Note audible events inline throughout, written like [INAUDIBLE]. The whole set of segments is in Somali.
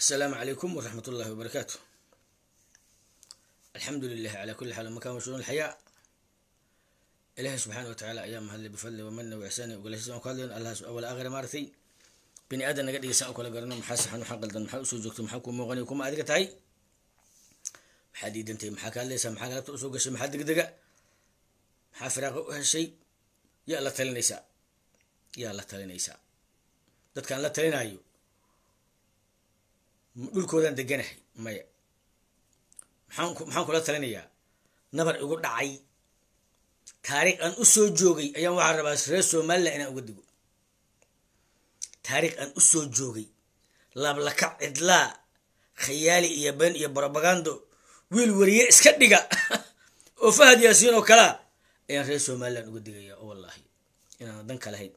asalaamu calaykum waraxmat ullahi wabarakaatu alxamdu lilahi calaa kulli xaal makan washuun alxayaa ilaahay subxaana watacaala ayaa mahadlay bifadli wamanna wixsaani ogolasiaan ku hadlayn allahas awal aakhira maaragtay bini aadan naga dhegeysan u kala garano maxaa saxan maxaa qaldan maxaa usoo joogtay maxaa kuu muuqanay kuma adiga tahay maxaa diidantay maxaa ka hadlaysaa maxaa galabta usoo gashay maxaa degdega maxaa firaaqa u heshay yaa la talinaysaa yaa la talinaysaa dadkaan la talinaayo dhulkoodan deganahay maya maxaan kula talinayaa nabar igu dhacay taariikh aan usoo joogay ayaan waxaa rabaa reer somalilan inaan uga digo taariikh aan usoo joogay laablaka cidlaa khayaali iyo been iyo brobagando wiil wariye iska dhiga [LAUGHS] oo fahad yaasiin oo kalaa ayaan reer somalilan uga digaya oo wallaahi inaana dan lahayn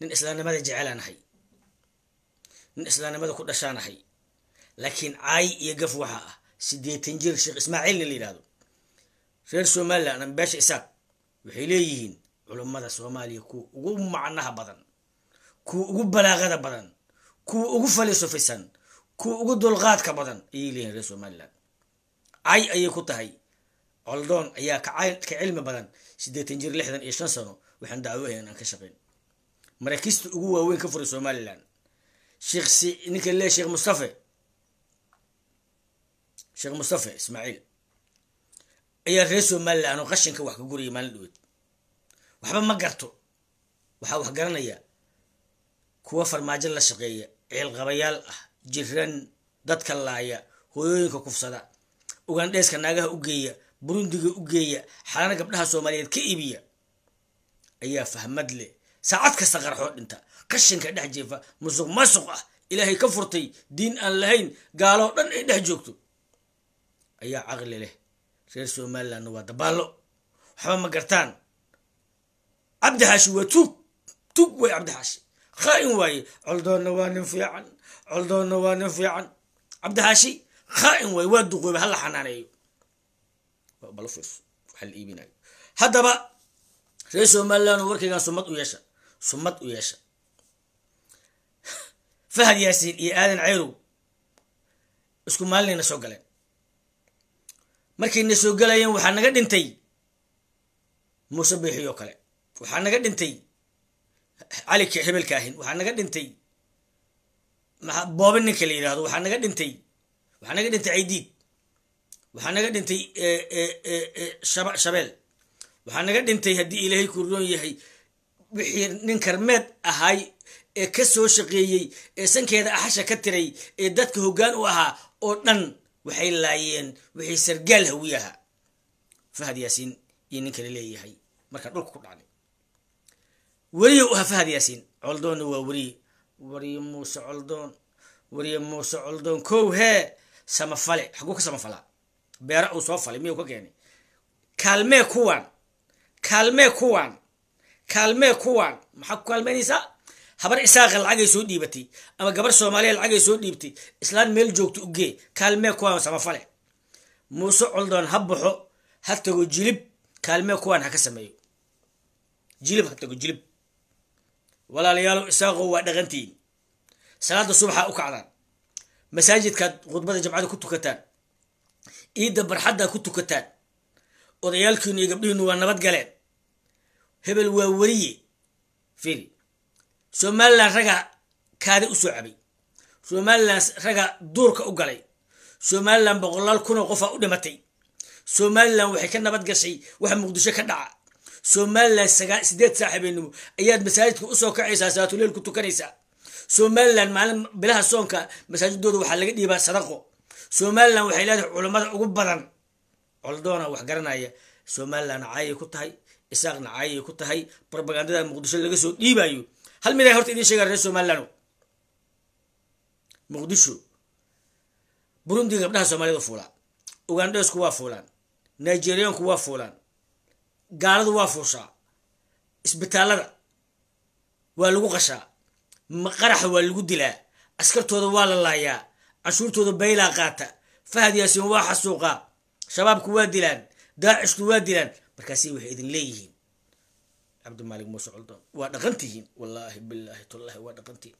nin islaamnimada jecelaanahay nin islaamnimada ku dhashaan ahay laakiin caay iyo gaf waxaa ah sideetan jir sheekh ismaaciilna la yidhahdo reer somalilan ambeesha isaag waxay leeyihiin culummada soomaaliya kuwa ugu macnaha badan kuwa ugu balaaqada badan kuwa ugu falisofisan kuwa ugu dulqaadka badan ayay leeyihin reer somalilan cay ayay ku tahay coldoon ayaa ka cilmi badan sideetan jir lixdan iyo shan sano waxaan dacwohen aan ka shaqayn maraakiista ugu waaweyn ka furay somalilan sheekh ninka lee sheekh mustafe sheekh mustafe ismaaciil ayaa reer somalilan aanu qashinka wax ka guriya maalin dhaweed waxba ma garto waxaa wax garanaya kuwa farmaajo la shaqeeya ceelqabayaal ah jiran dadka laaya hooyooyinka kufsada ugandheeska naagaha u geeya burundiga u geeya xalana gabdhaha soomaaliyeed ka iibiya ayaa fahmad leh saacad kasta qarxoo dhinta qashinka dhex jeefa musuq masuq ah ilaahay ka furtay diin aan lahayn gaaloo dhan ay dhex joogto ayaa caqli leh reer somalilandna waa dabaallo waxba ma gartaan cabdi waa tuug tuug way cabdi khaain khaa-in waaye coldoonna waa nin fiican coldoonna waa nin fiican cabdi xaashi in waaye waa duqooba hala xanaaneeyo bal fiirso la iibinayo haddaba reer somaliland warkaygan sumad u yeesha sumad u yeesha fahad yaasiin iyo aadan ceyrow isku maalinayna soo galeen markayna soo galayeen waxaa naga dhintay muuse biixi oo kale waxaa naga dhintay cali hebel kaahin waxaa naga dhintay boobe ninka la yidhahdo waxaa naga dhintay waxaa naga dhintay caydiid waxaa naga dhintay e, e, e, shabeel waxaa naga dhintay haddii ilaahay kurdoon yahay wixii nin karmeed ahay ee ka soo shaqeeyey ee sankeeda axasha ka tiray ee dadka hogaan u ahaa oo dhan waxay laayeen wixii sargaal hawi ahaa fahad yaasiin iyo ninka la leeyahay markaa dhulka ku dhacday weriya u ahaa fahad yaasiin coldoonna waa weriye weriye muuse coldoon weriye muuse coldoon kow hee samafale xaguu ka samafalaa beera uu soo falay miyuu ka keenay kaalmee kuwan kaalmee kuwan kaalmee kuwan maxaa ku kaalmaynaysaa habar isaaqa lacagay soo dhiibatay ama gabar soomaaliya lacagay soo dhiibtay islaan meel joogta ugee kaalmee kuwaan samafale muuse coldoon ha baxo ha tago jilib kaalmee kuwaan haka sameeyo jilib ha tago jilib walaalayaalo isaaqo waa dhaqantiin salaada subaxa u kacdaan masaajidkaad khudbada jamcada ku tukataan iidda barxaddaa ku tukataan odayaalkiinu iyo gabdhihiinu waa nabad galeen hebel waa wariye fiiri somalilan raga kaadi usoo cabay somalilan raga duurka u galay somalilan boqolaal kunoo qofaa u dhimatay somalilan waxay ka nabad gashay waxa muqdisho ka dhaca somalilan sideed saaxiibeenimo ayaad masaajidka usoo kacaysaa saatuleel ku tukanaysaa somalilan maalin bilaha soonka masaajidooda waxaa laga dhiibaa sadaqo somalilan waxay leedahay culammada ugu badan coldoona wax garanaya somalilan nacaayay ku tahay isaaqna nacaayay ku tahay propagandada muqdisho laga soo dhiibayo hal mid ay horta idiin sheegaan reer somalilan muqdisho burundi gabdhaha soomaalida fuulaa ugandesku waa fuulaan nigerianku waa fuulaan gaaladu waa fuushaa isbitaalada waa lagu qashaa maqaraxa waa lagu dilaa askartooda waa la laayaa canshuurtooda baylaa qaata fahad yaasiin waa xasuuqaa shabaabku waa dilaan daacishku waa dilaan markaasay waxay idin leeyihiin cabdimaalik muuse culdan waa dhaqantihiin wallaahi bilaahi tullaahi waa dhaqantihiin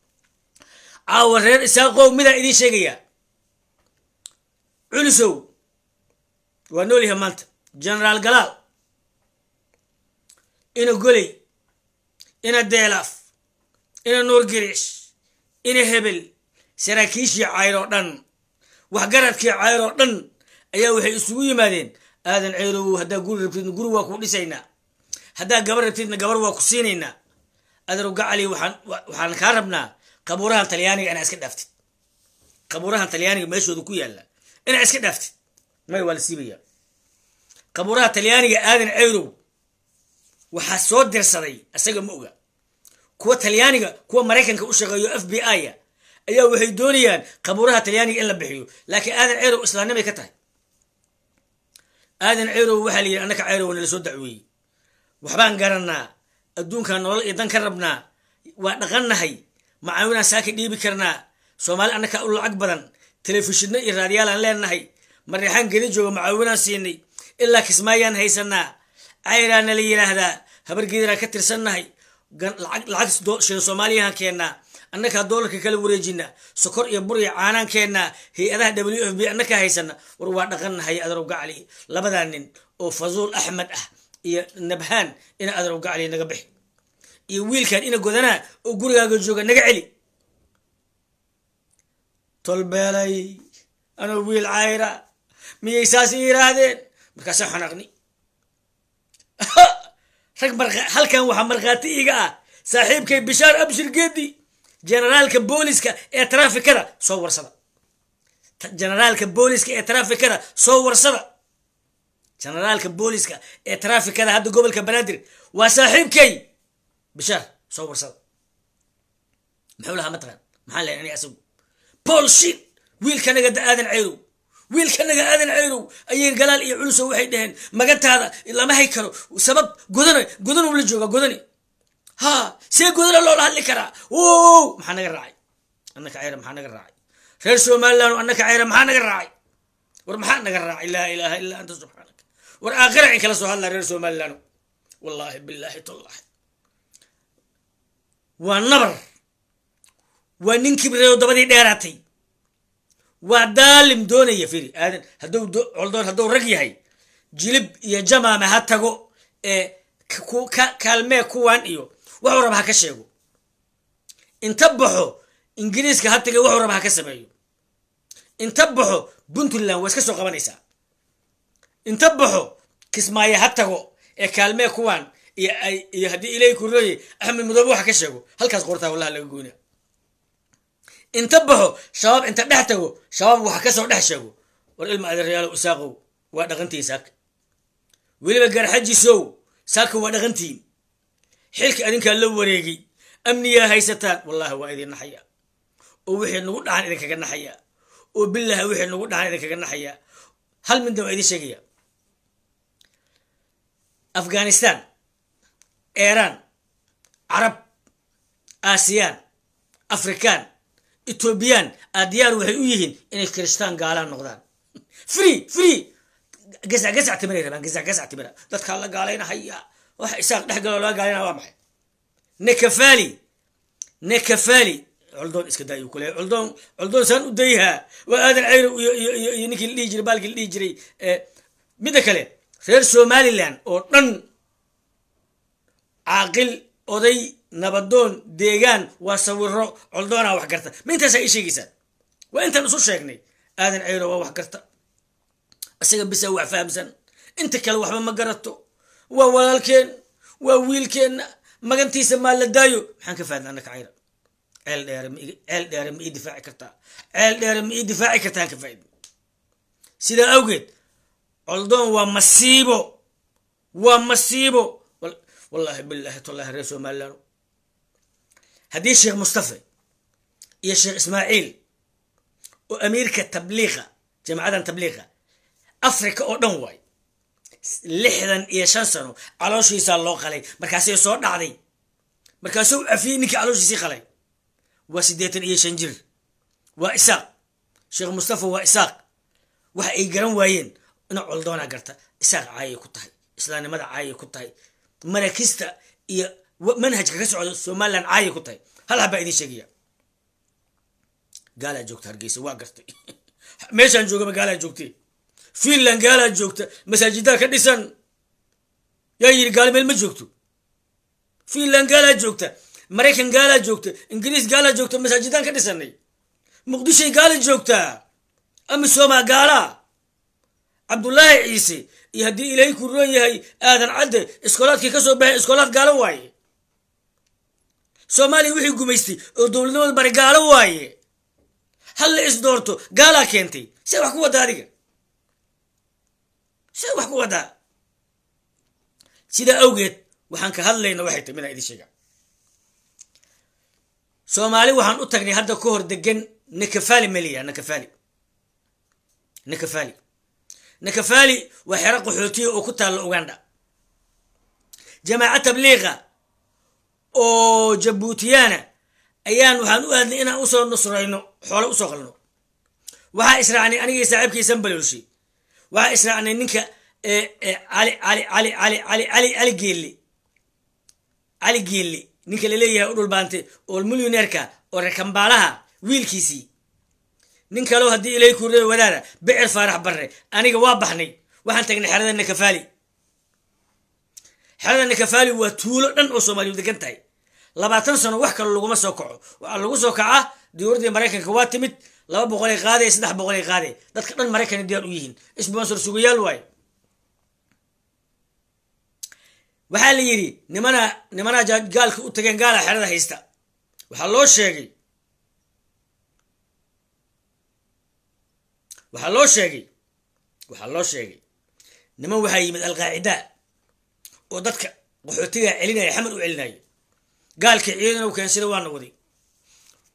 caawa reer isaaqow midaa idiin sheegayaa culisow waa noolyahay maanta genaraal galaal ina goley ina deelaaf ina nuurgiriish ina hebel saraakiishii cayr oo dhan waxgaradkii cayr oo dhan ayaa waxay isugu yimaadeen aadan ceyrowow haddaa guri rabtid guri waa ku dhisaynaa haddaa gabar rabtidna gabar waa ku siinaynaa adarugacali waxaan kaa rabnaa qabuurahan talyaaniga inaa iska dhaaftid qabuurahan talyaaniga meeshooda ku yaala inaa iska dhaaftid may waa la siibaya qabuuraha talyaaniga aadan cayrow waxaa soo dirsaday isaga ma oga kuwa talyaaniga kuwa maraykanka u shaqeeyo f b i a ayaa waxay doonayaan qabuuraha talyaaniga in la bixiyo laakiin aadan ceyrow islaannimay ka tahay aadan ceyrow waxaa la yidhi annaka ceyrowna la dacweeyey waxbaan garanaa adduunkan nolol iyo dan ka rabnaa waa dhaqannahay macaawinaan saaka dhiibi karnaa soomaali annaka u lacag badan telefishinno iyo raadiyaalaan leenahay marreexaan geda jooga macaawinaan siinay ilaa kismaayaan haysanaa cayraana la yidhaahdaa habargediraan ka tirsannahay lacag shil soomaaliyahaan keennaa annakaa doolarka kala wareejina sokor iyo bur iyo caanaan keennaa hay-adaha w f b annakaa haysana war waa dhaqannahay adarow labadaa nin oo fazuul axmed ah iyo nabhaan ina adan ugacaliya naga bixi iyo wiilkan ina godanaa oo gurigaaga jooga naga celi tolbeelay anuu wiil cayra miyay saas yiraahdeen markaasa markaasaan xanaaqni [LAUGHS] rag halkan waxaa markhaati iga ah saaxiibkay bishaar abshir geedi jeneraalka booliska ee trafikada soo warsada generaalka booliska ee trafikada soo warsada jenaraalka booliska ee trafikada hadda gobolka banaadir waa saaxiibkay bishaar soo warsada muxuu lahaa mataqaan maxaa lahay asagu bool shin wiilkanaga aadan ceyrow wiilkanaga aadan ceyrow ayay galaal iyo culuso waxay dhaheen magantaada lama hay karo sabab godana godan ula jooga godani ha see godana loola hadli karaa wow maxaa naga raacay annaka ceyra maxaa naga raacay reer somaliland annaka ceyra maxaa naga raacay war maxaa naga raacay laa ilaaha illaa anta subxaana war aakhira in kala soo hadla reer somalilan wallaahi billaahi tallahi waa nabar waa ninkii reeo dabadii dheeraatay waa daalim doonaya firi aadan haddou coldoon hadduu rag yahay jilib iyo jamaame ha tago ee kaalmee kuwan iyo waxuu raba ha ka sheego inta baxo ingiriiska ha tage waxuu raba ha ka sameeyo inta baxo puntland waa iska soo qabanaysaa inta baxo kismaayo ha tago ee kaalmee kuwan iyo haddii ilahi ku rooye axmed mudoobe wax ka sheego halkaas qortaa wallaha laga goyna inta baxo shabaab inta dhex tago shabaab wax kasoo dhex sheego war ilma adeeryaalo usaaqow waa dhaqantiin saaka weliba garxajisow saaka waa dhaqantiin xilka adinkaa la wareegay amniyaa haysataan wallahi waa idin naxaya oo wixii nagu dhacan idinkaga naxaya oo bilaha wixii nagu dhacan idinkaga naxaya hal midna waa idin sheegaya afghanistan iiraan carab aasiyaan afrikaan etoobiyaan diyaar waxay u yihiin inay kiristaan gaalaan noqdaan [LAUGHS] free free gasagasac timinay gasagasac timina dadkaa la gaalaynahaya waxa isaaq dhex galoo laga gaalayna waa maxay nekafali nekafali coldoon iska daayuu ku leeyahay coldoon saan u dayhaa waa aadan ceyro iyo iyo iyo ninkii la dhihi jiray baalkii la dhihi jiray midda kale reer somalilan oo dhan caaqil oday nabadoon deegaan waa sawiro coldoona wax garta ma intaasaa ii sheegaysaan waa intaan isu sheegnay aadan ceyro waa wax garta isaga bisaa wax fahamsan inta kale waxba ma garato waa walaalkeen waa wiilkeenna magantiisa maa la daayo maxaan ka faadna annaka ceyra ceel dheere ma ceel dheere ma ii difaaci kartaa ceel dheere ma ii difaaci kartaa aan ka faa'idno sidaa awgeed coldoon waa masiibo waa masiibo wallahi bilaahi tallahi reer somalilan haddii sheekh mustafe iyo sheekh ismaaciil oo amiirka tabliiqa jamaacadan tabliiqa afrika oo dhan waay lixdan iyo shan sano calooshiisaa loo qalay markaasay soo dhacday markaasuu afiyey ninkii calooshiisii qalay waa siddeetan iyo shan jir waa isaaq sheekh mustafa waa isaaq waxa ay garan waayeen ina coldoona garta isaaq caayay ku tahay islaamnimada caayay ku tahay marakista iyo manhajka ka socda somalilan caayay ku tahay hal habaa idin sheegaya gaalaa joogta hargeysa waa gartay [LAUGHS] meeshaan joogaba gaalaa joogtay finland gaalaa joogta masaajidaa ka dhisan yaa yiri meel ma joogto finland gaalaa joogta maraykan gaalaa joogta ingiriis gaalaa joogta masaajidaan ka dhisanay muqdishay gaala joogtaa ama somaa gaalaa cabdullaahi ciise iyo haddii ilaahay ku roon yahay aadan cadde iskoolaadkii ka soo baxay iskoolaad gaalo waaye soomaaliya wixii gumaystay oo dowladnimad bari gaalo waaye hal la isdoorto gaalaa keentay see wax ku waddaa adiga see wax ku wadaa sidaa awgeed waxaan ka hadlayna waxay tay midaan idin sheega soomaali waxaan u tagnay hadda ka hor degan nakafali meliya nakafali nakafali nakafali waa xero qaxootiya oo ku taalla uganda jamaaca tabliiqa oo jabuutiyaana ayaan waxaan u aadnay inaan usoo nusrayno xoolo usoo qalno waxaa israacnay anigii saaxiibkii sanbaloolshi waxaa israacnay ninka cali eh, eh, cali cali cali geelle cali geelle ninka laleeyahay u dhulbaantay oo milyoneerka oo reer wiilkiisii nin kalo haddii ilay kuur wadaada bicir faarax barre aniga waa baxnay waxaan tagnay xerada nakafaali xerada nakafaali waa tuulo dhan oo soomaaliyu degan tahay labaatan sano wax kalo laguma soo kaco waxaa lagu soo kaca dowladii maraykanka waa timid laba boqolay qaadee saddex boqolay qaadee dadka dhan maraykana diyaar u yihiin sbonsor sugayaal waay waxaa la yidhi nimana nimanaa gaalka u tageen gaala xerada haysta waxaa loo sheegay waxaa loo sheegay waxaa loo sheegay niman waxaa yimid alqaacida oo dadka qaxootiga celinaya xamar u celinaya gaalka ciidana u keensada waana waday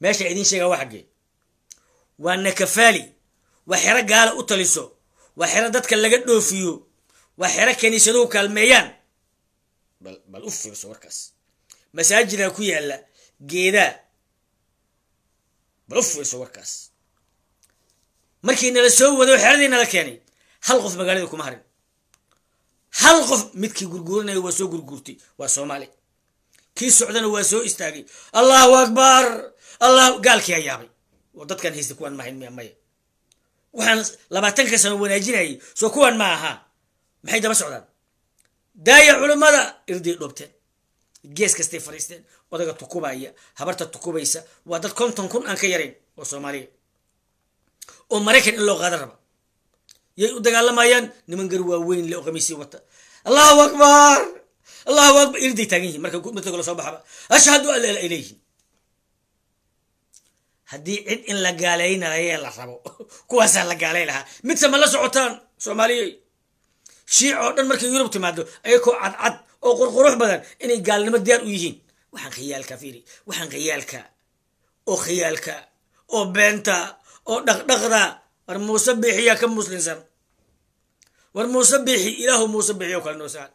meesha idiin sheegaa waa waa nakafaali waa xero gaala u taliso waa xero dadka laga dhoofiyo waa xero kaniisaduhu kaalmeeyaan bal bal u fiirso warkaas masaajidaa ku yaalla geedaa bal u fiirso warkaas markii nala soo wado xeradii nala keenay hal qof magaalada kuma harin hal qof midkii gurguuranaya waa soo gurguurtay waa soomaali kii socdana waa soo istaagay allahu akbar allah gaalkii ayaabay dadkan haysta kuwan mahayn m maya waxaan labaatanka sano wanaajinayay soo kuwan ma ahaa maxay daba socdaan daaya culimmada irday dhoobteen gees kastay fadhiisteen odaga tukubaya habarta tukubaysa waa dad konton kun aan ka yarayn oo soomaaliya oo maraykan in loo qaada raba yay u dagaalamayaan niman gar waaweyn le oo khamiisii wata allahu akbar allahu akbar iriday taagan yihin marka midka soo baxaba ashhadu an laa ilaaha illa haddii cid in la gaalaynayee la rabo [LAUGHS] kuwaasaa la gaalay lahaa midse ma la socotaan soomaaliyey shiic oo dhan markay yurub timaado ayakoo cadcad oo qurqurux badan inay gaalnimo diyaar u yihiin waxaan khiyaalka fiiri waxaan khiyaalka oo khiyaalka oo beenta oo dhaqdhaqda war muuse biixiyaa ka muslimsan war muuse biixi ilaahu muuse biixiyo kale noo saal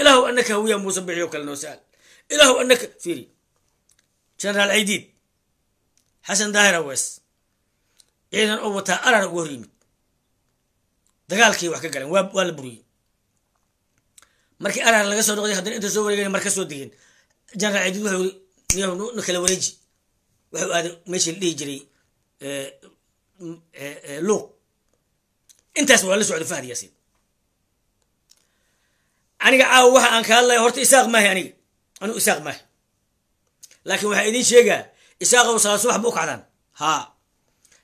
ilaahu anaka hawiyaa muuse biixiyo kale noo saal ilaahu anaka firi genaraal caydiid xasan daahira wees ciidan oo wataa arana ugu hor yimid dagaalkii wax ka galeen waa la buriyey markii arana laga soo noqday haddana inta soo wareegeen mar ka soo degeen genaraal caydiid wuxuu yiri na kala wareeji wuxuu aaday meeshii la dhihi jiray luuq intaas waa la socda fahad yaasiin aniga caawa waxa aan ka hadlaya horta isaaq maaha aniga anu isaaq maahay laakiin waxaa idiin sheegaa isaaqow salaad subax ma u kacdaan haa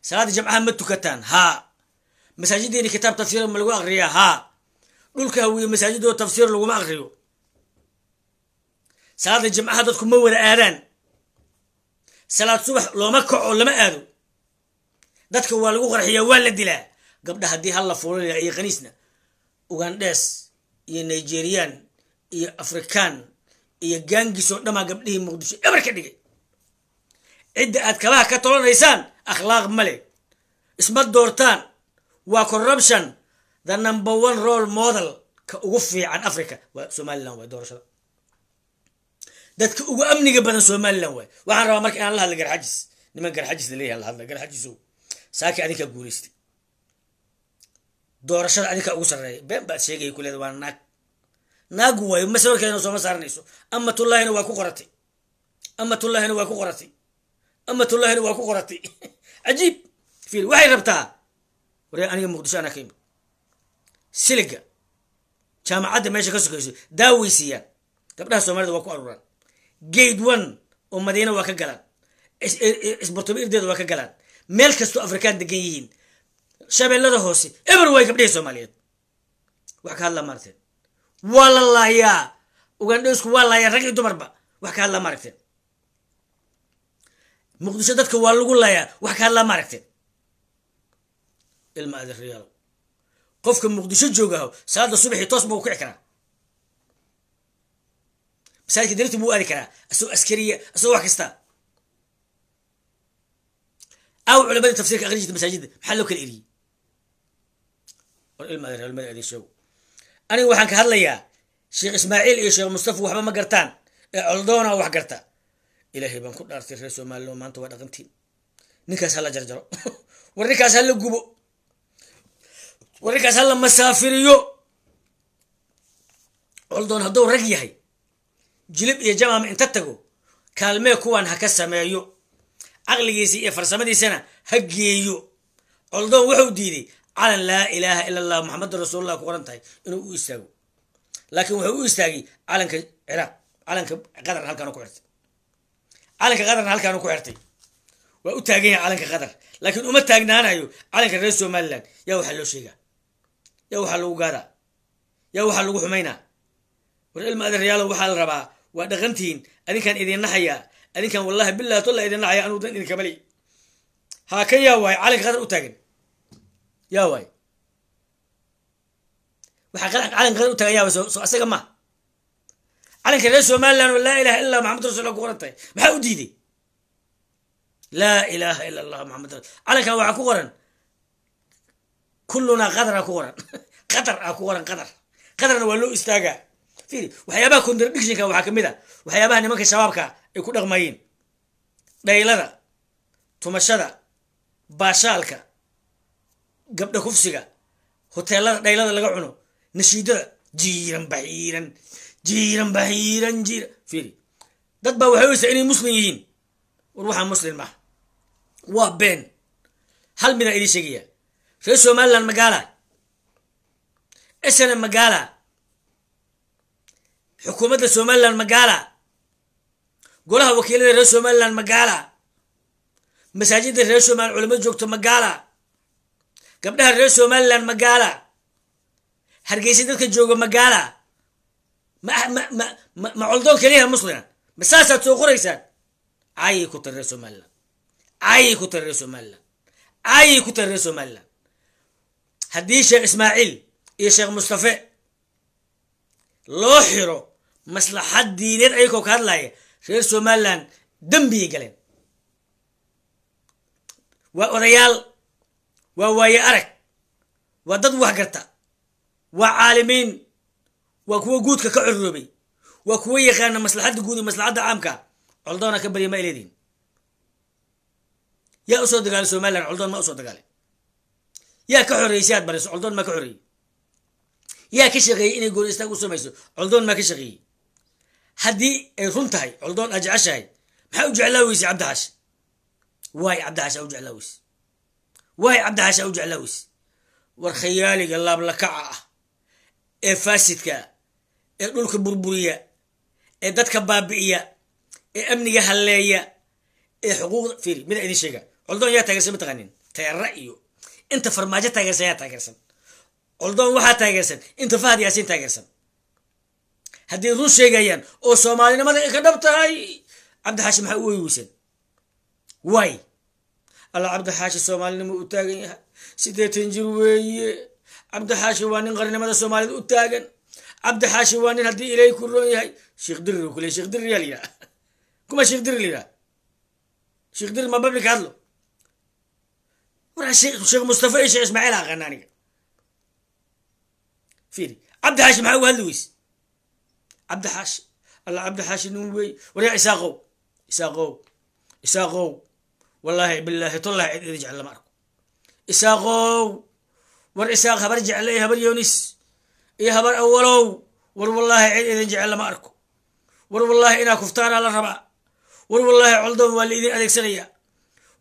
salaada jamcaha ma tukataan haa masaajideeni kitaab tafsiir ma lagu aqriyaa haa dhulka hawiye masaajidoo tafsiir laguma akriyo salaada jimcaha dadku ma wada aadaan salaad subax looma kaco lama aado dadka waa lagu qarxiyaa waa la dilaa gabdha haddii hal la fuulina iyo kaniisna ugandes iyo nigeriyaan iyo afrikaan iyo gaangis oo dhamaa gabdhihii muqdisho eber ka dhigay cidda aad kabaha ka tolanaysaan akhlaaq male isma doortaan waa corruption the number one role model ka ugu fiican africa waa somalilan waay doorashada dadka ugu amniga badan somalilan waay waxaan rabaa marka inaan la hadla garxajis niman garxajis laleeyahy la hadla garxajis saaki adinkaa guuleysta doorashada adinkaa ugu sarreeya been baad sheegaya ku kuleeda waa naag naagu waayo masawirkeedana sooma saaranayso ama tullaahina waa ku qoratay ama tullaahina waa ku qoratay ama amatullaahina waa ku qoratay [LAUGHS] cajiib fiir waxay rabtaa waryaa aniga muqdisho anaa ka imid siliga jaamacadda meesha ka sokayso daaweysiiyaan gabdhaha soomaalida waa ku aruuraan gate one oo madiina waa ka galaan isbortoma irdeeda waa ka galaan meel kastoo afrikaan degan yihiin shabeellada hoose eber way gabdhahi soomaaliyeed wax ka hadla maaragteen waa la laayaa ugandhoysku waa laayaa rag iyo dumarba wax ka hadlaa maaragteen muqdisho dadka waa lagu laayaa wax ka hadlaa maaragteen ilma adeeryaalo qofka muqdisho joogaho salaada subaxii toos buu kici karaa masaajidka darti buu aadi karaa asagoo askariya asagoo wax kastaa aw culamadi tafsirka akhrijta masaajidda maxaa loo kala eriyey war ilma waxaan ka hadlayaa sheekh ismaaciil iyo sheekh mustafa waxba ma gartaan ee coldoona wax garta ilaahay baan ku dhaartay reer soomaalilo maanta waa dhaqantiin ninkaas hala jarjaro war ninkaas hala gubo war ninkaas hala masaafiriyo coldoon hadduu rag yahay jilib iyo jamaama inta tago kaalmee kuwan ha ka sameeyo caqligiisa iyo farsamadiisana ha geeyo coldoon wuxuu diiday calan laa ilaaha ila allah maxamedun rasuullah ku qoran tahay inuu u istaago laakiin wuxuu u istaagay calanka ciraaq calanka qadarna halkaan ku xirtay calanka qadarna halkaanu ku xirtay waa u taagan yahay calanka qadar laakiin uma taagnaanayo calanka reer somalilan yaa waxaa loo sheegaa yaa waxaa lagu gaadaa yaa waxaa lagu xumaynaa war ilma adeeryaalow waxaa la rabaa waa dhaqantiin adinkaan idiinnahayaa adinkan wallahi bilahi tolla idin dhacaya anuu dan idinkama ley haa kan yaa waaye calanka qatar u taagan yaa waaye waxaa calanka qatar u taagan yaa waaye isaga ma calanka reer somalilan oo laa ilaha illah maxamed rasul ku qoran tahay maxaa u diiday laa ilaaha ila allah maxamed calankan waxaa ku qoran kullunaa qadar aa ku qoran [LAUGHS] qatar aa ku qoran qatar qatarna waa loo istaagaa waxyaabaha contradictionka waxaa kamid a waxyaabaha nimanka shabaabka ay ku dhaqmayeen dhaylada tumashada baashaalka gabdha kufsiga hoteelada dhaylada laga cuno nashiidada jiiran baxiiran jiiran baxiiran jiiran firi dad baa waxay oysaa inay muslim yihiin war waxaa muslim ah waa been hal midaa idiin sheegaya reer somaliland magaala esene magaala xukuumadda somalilan magaala golaha wakiilada reer somalilan magaala masaajidda reer somalilan culamo joogto magaala gabdhaha reer somalilan magaala hargeysa dadka jooga magaala ma ah, coldoon keliyaha musliman ma saasaad soo qoraysaan caayay ku tari reer somalilan caayay ku tari reer somalilan caayay ku tari reer somalilan haddii sheekh ismaaciil iyo sheekh mustafe loo xiro maslaxad diineed ayagoo ka hadlaya reer somalilan dambiyay galeen waa odayaal waa waaye arag waa dad wax garta waa caalimiin waa kuwa guudka ka coroobay waa kuwa yaqaana maslaxadda guud iyo maslaxadda caamka coldoona ka barya ma ay yaa usoo dagaalay somalilan coldoon ma usoo dagaalay yaa ka xoreeyey si aad bariso coldoon maa ka xoreeyey yaa ka shaqeeyey inay gooni istaag u samayso coldoon maa ka shaqeeyey haddii ay run tahay coldoon aa jeceshahay maxaa u jeclaaweyse cabdixash waay cabdixash aa u jeclaaweyse waay cabdixash aa u jeclaaweyse war khayaaliga laablakaca ah ee faasidka ee dhulka burburiya ee dadka baabi'iya ee amniga halleeya ee xuquuqda fiiri mida idin sheega coldoon yaa taageersan ma taqaanin teera iyo inta farmaajo taageersan yaa taageersan coldoon waxaa taageersan inta fahad yaasiin taageersan hadday run sheegayaan oo soomaalinimada ay ka dhab tahay cabdixaashi maxaa u weyweysan way alla cabdixaashi soomaalinimo u taagan yahay sideetan jir weeye cabdixaashi waa nin qarnimada soomaalida u taagan cabdixaashi waa nin haddii ilaahay ku roon yahay sheekh dirir kule sheekh dirir yaa layidhaha kuma sheekh dirir layidhaha sheekh dirir ma babli ka hadlo waraa sheekh mustafa iyo sheekh ismaaciil aqaana aniga fiiri cabdixaashi maxaa uga hadli weyse cabdixaashi alla cabdixaashi nin wey waryaa isaaqow isaaqow isaaqow wallaahi bilaahi tollahi cid idi jecel lama arko isaaqow war isaaq habar jecle iyo habar yoonis iyo habar awalow war wallaahi cid idin jecel lama arko war wallaahi inaa kuftaanaa la rabaa war wallaahi coldoon waa la idin adeegsanayaa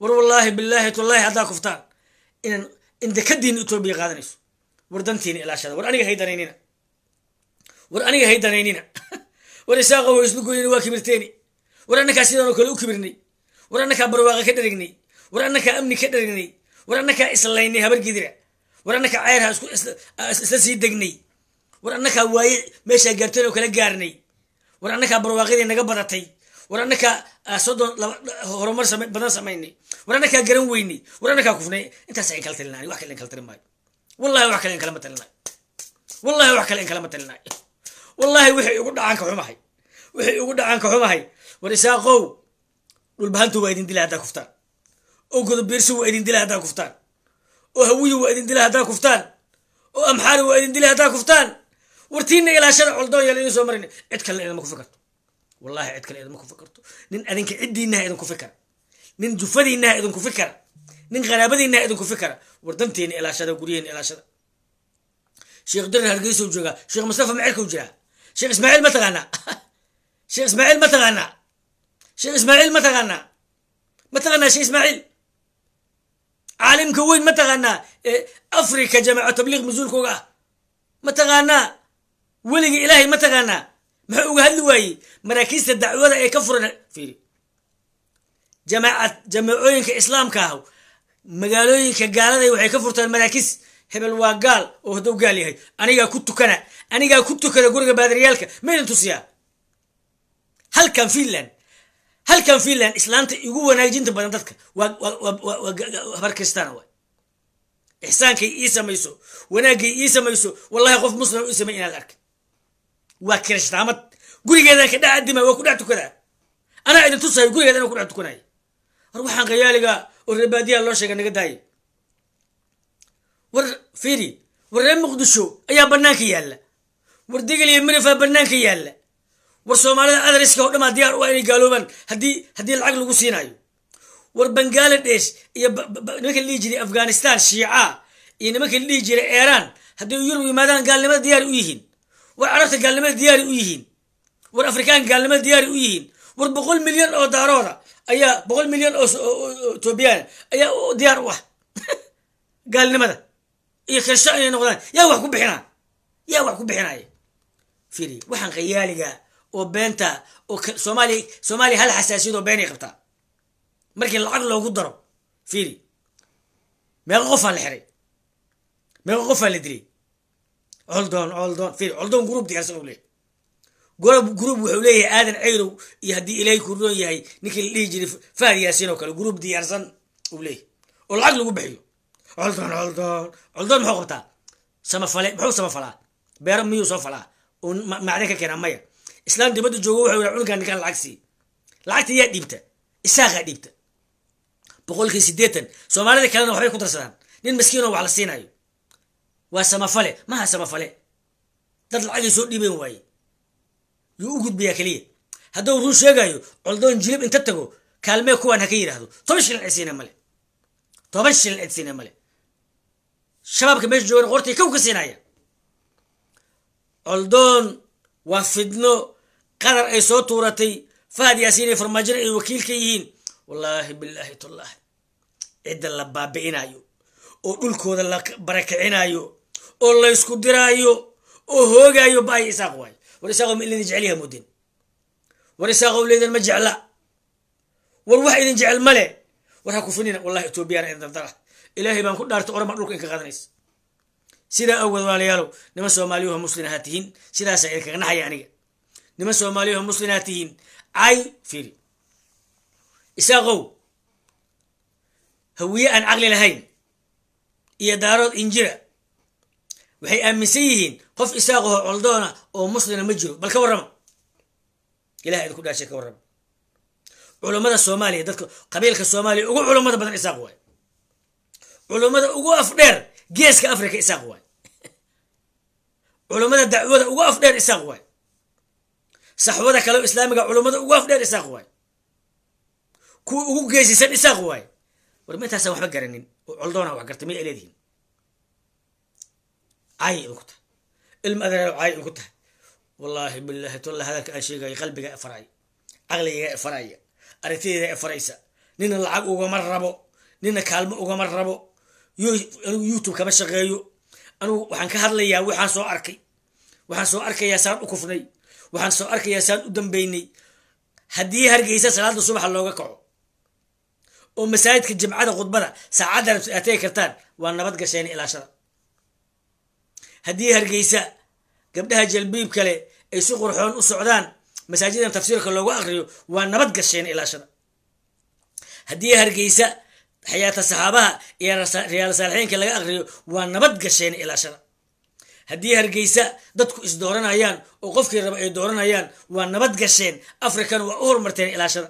war wallaahi bilaahi tollaahi haddaa kuftaan inaan indakadiinna etoobiya qaadanayso war dantiina ilaashada war aniga haydanaynina war aniga hay danaynina war isaaqa way isnu goynayna waa kibirteeni war annakaa sidaanoo kale u kibirnay war annakaa barwaaqa ka dharagnay war annakaa amni ka dharagnay war annakaa islaynay habargidira war annakaa ceerha ah, isla sii degnay war annakaa waaye meeshaa gaarteen oo kala gaarnay war annakaa barwaaqadii naga badatay war annakaa ah, soddon horumar badan samaynay war annakaa garan weynay war annakaa kufnay intaasa in kala talinaani wax kale in kala tarin maayo wallahi wax kale in kalama talinayo wallahi wax kale in kalama talinaayo wallaahi wixii ugu dhacan ka xumahay wixii ugu dhacan xumahay war isaaqow dhulbahantu waa idin dila haddaa kuftaan oo godobiirsi waa idin dila haddaa kuftaan oo hawiyu waa idin dila haddaa kuftaan oo amxaari waa idin dila haddaa kuftaan wartiina ilaashada coldoon yaala idin soo marin cid kalena idinma ku fikirto wallahi cid kale idinma ku fikirto nin adinka ciddiinaha idinku fikara nin jufadiinaha idinku fikara nin qaraabadiinaha idinku fikara war danteena ilaashada guryaheena ilaashada sheekh dirar hargeysa joogaa sheekh mustafa macerka u jiraa sheekh ismaaciil ma taqaanaa sheekh ismaaciil ma taqaanaa sheekh ismaaciil ma taqaanaa ma taqaanaa sheekh ismaaciil caalimka weyn ma taqaanaa ee africa jamaaca tabliiq mas-uulkooga ah ma taqaanaa weliga ilaahay ma taqaanaa maxaa uga hadli waayey maraakiista dacwada ee ka furan fiiri jamaaca jamaacooyinka islaamka ah magaalooyinka gaaladay waxay ka furtaan maraakiis hebel waa gaal oo hadduu gaal yahay anigaa ku tukana anigaa ku tukana guriga baadaryaalka maydin tusiyaa halkan finland halkan finland islaamta igu wanaajinta badan dadka waahabarkristaan ixsaankay ii samayso wanaaggay ii samayso wallahi qof muslim ii samay inaad arka waa kirishtaamad gurigeedan ka dhex adima waa ku dhex tukanaa anaa idin tusaya gurigeed anaa ku dhex tukanaya war waxaan khayaaliga oo reebaadiyaha loo sheega naga daaya war fiiri warreer muqdisho ayaa bannaanka yaalla war degel iyo manafaa bannaanka yaalla war soomaalida adariska oo dhamaa diyaar u ah inay gaaloobaan haddii haddii lacag lagu siinayo war bangaladesh iyo nimanka la dhihi jiray afghanistan shiica iyo nimanka la dhihi jiray eeraan hadday yurub yimaadaan gaalnimada diyaari u yihiin war carabta gaalnimada diyaari u yihiin war afrikaan gaalnimada diyaari u yihiin war boqol milyan oo daarooda ayaa boqol milyan oo etoobiyaana ayaa diyaar u ah [LAUGHS] gaalnimada iyo kirshaan inay noqdaan yaa wax ku bixina yaa wax ku bixinaya firi waxaan khayaaliga oo beenta oo soomaaliya soomaaliya hal xasaasiyad oo beenay qabtaa markii lacag loogu daro firi meeqa qofaan la xiray meeqa qofaan la dilay coldoon coldoon firi coldoon gruub diyaarsan u leeyahy gruub gruub wuxuu leeyahay aadan ceyrow iyo haddii ilaahay kurdoon yahay ninkii la dhihi jiray faad yaasiin oo kale gruub diyaarsan uu leeyahay oo lacag lagu bixiyo culdan culdan culdan muxuu qabtaa samafale muxuu samafalaa beero miyuu soo falaa uu macdan ka keenaa maya islaan dibadda joogo wuxuu yidhi cunugaan ninkaan lacag sii lacagta yaa dhiibta isaaqaa dhiibta boqolkii siddeetan soomaalida kalena waxbay ku darsadaan nin maskiin wax la siinayo waa samafale maha samafale dad lacagay soo dhiiben waaye yuu u gudbayaa keliya hadduu run sheegayo coldoon jilib inta tago kaalmee kuwaan ha ka yidhaahdo toban shilin cid siina male toban shilin cid siina male shabaabka meesha joogana qortay kow ka siinaya coldoon waa fidno qadar ay soo tuuratay fahad yaasiin ay farmaajina ay wakiil ka yihiin wallaahi bilaahi tallaahi cidda la baabi'inaayo oo dhulkooda la barakicinaayo oo laysku diraayo oo hoogaayo ba isaaq waayo war isaaqo ma idin jecel yaha muddin war isaaqo leedan ma jecla war wax idin jecel ma le war ha ku finina wallahi etoobiyana idin dardara ilaahay baan ku dhaartay orama dhulka inka qaadanaysa sidaa awgeed walaalayaalow nima soomaaliyahoo muslin tihiin sidaasa idinkaga nahaya aniga nima soomaaliyahoo muslin tihiin ay fiiri isaaqow hawiye aan caqli lahayn iyo daarood injira waxay aaminsan yihiin qof isaaqaho coldoona oo muslina ma jiro bal ka warrama ilaha idinku dhaashay ka warrama culummada soomaaliya dadka qabiilka soomaaliya ugu culummada badan isaaq waay culummada ugu afdheer geeska africa isaaq waay [LAUGHS] culummada dacwada ugu afdheer isaaq waay saxwada kaleo islaamiga culummada ugu afdheer isaaq waay kuwa ugu geesisan isaaq waay war ma intaasaan waxba garanin oo coldoona wax gartay maya leedihiin caay idinku tahay ilma adeer caay idinku tahay wallaahi bilaahi tolla hadalka aan sheegayo qalbiga faray caqliga faraya aragtiyada faraysa nina lacag ugama rabo nina kaalmo ugama rabo Eh, youtube kama shaqeeyo anugu waxaan ka hadlayaa waxaan soo arkay waxaan soo arkayaa saan u kufnay waxaan soo arkayaa saan u dambeynay haddii hargeysa salaada subaxa looga kaco oo masaajidka jimcada khudbada saacaddan aad kartaan waa nabad gasheen ilaashada haddii hargeysa gabdhaha jalbiib kale ay si qurxoon u socdaan masaajidan tafsiirka loogu akriyo waa nabad gasheen ilaashada haddii hargeysa xayaata saxaabaha iyo rayaal saalixiinka laga akriyo waa nabad gasheen ilaashada haddii hargeysa dadku isdooranayaan oo qofkii raba ay dooranayaan waa nabad gasheen afrikana waa u hormarteen ilaashada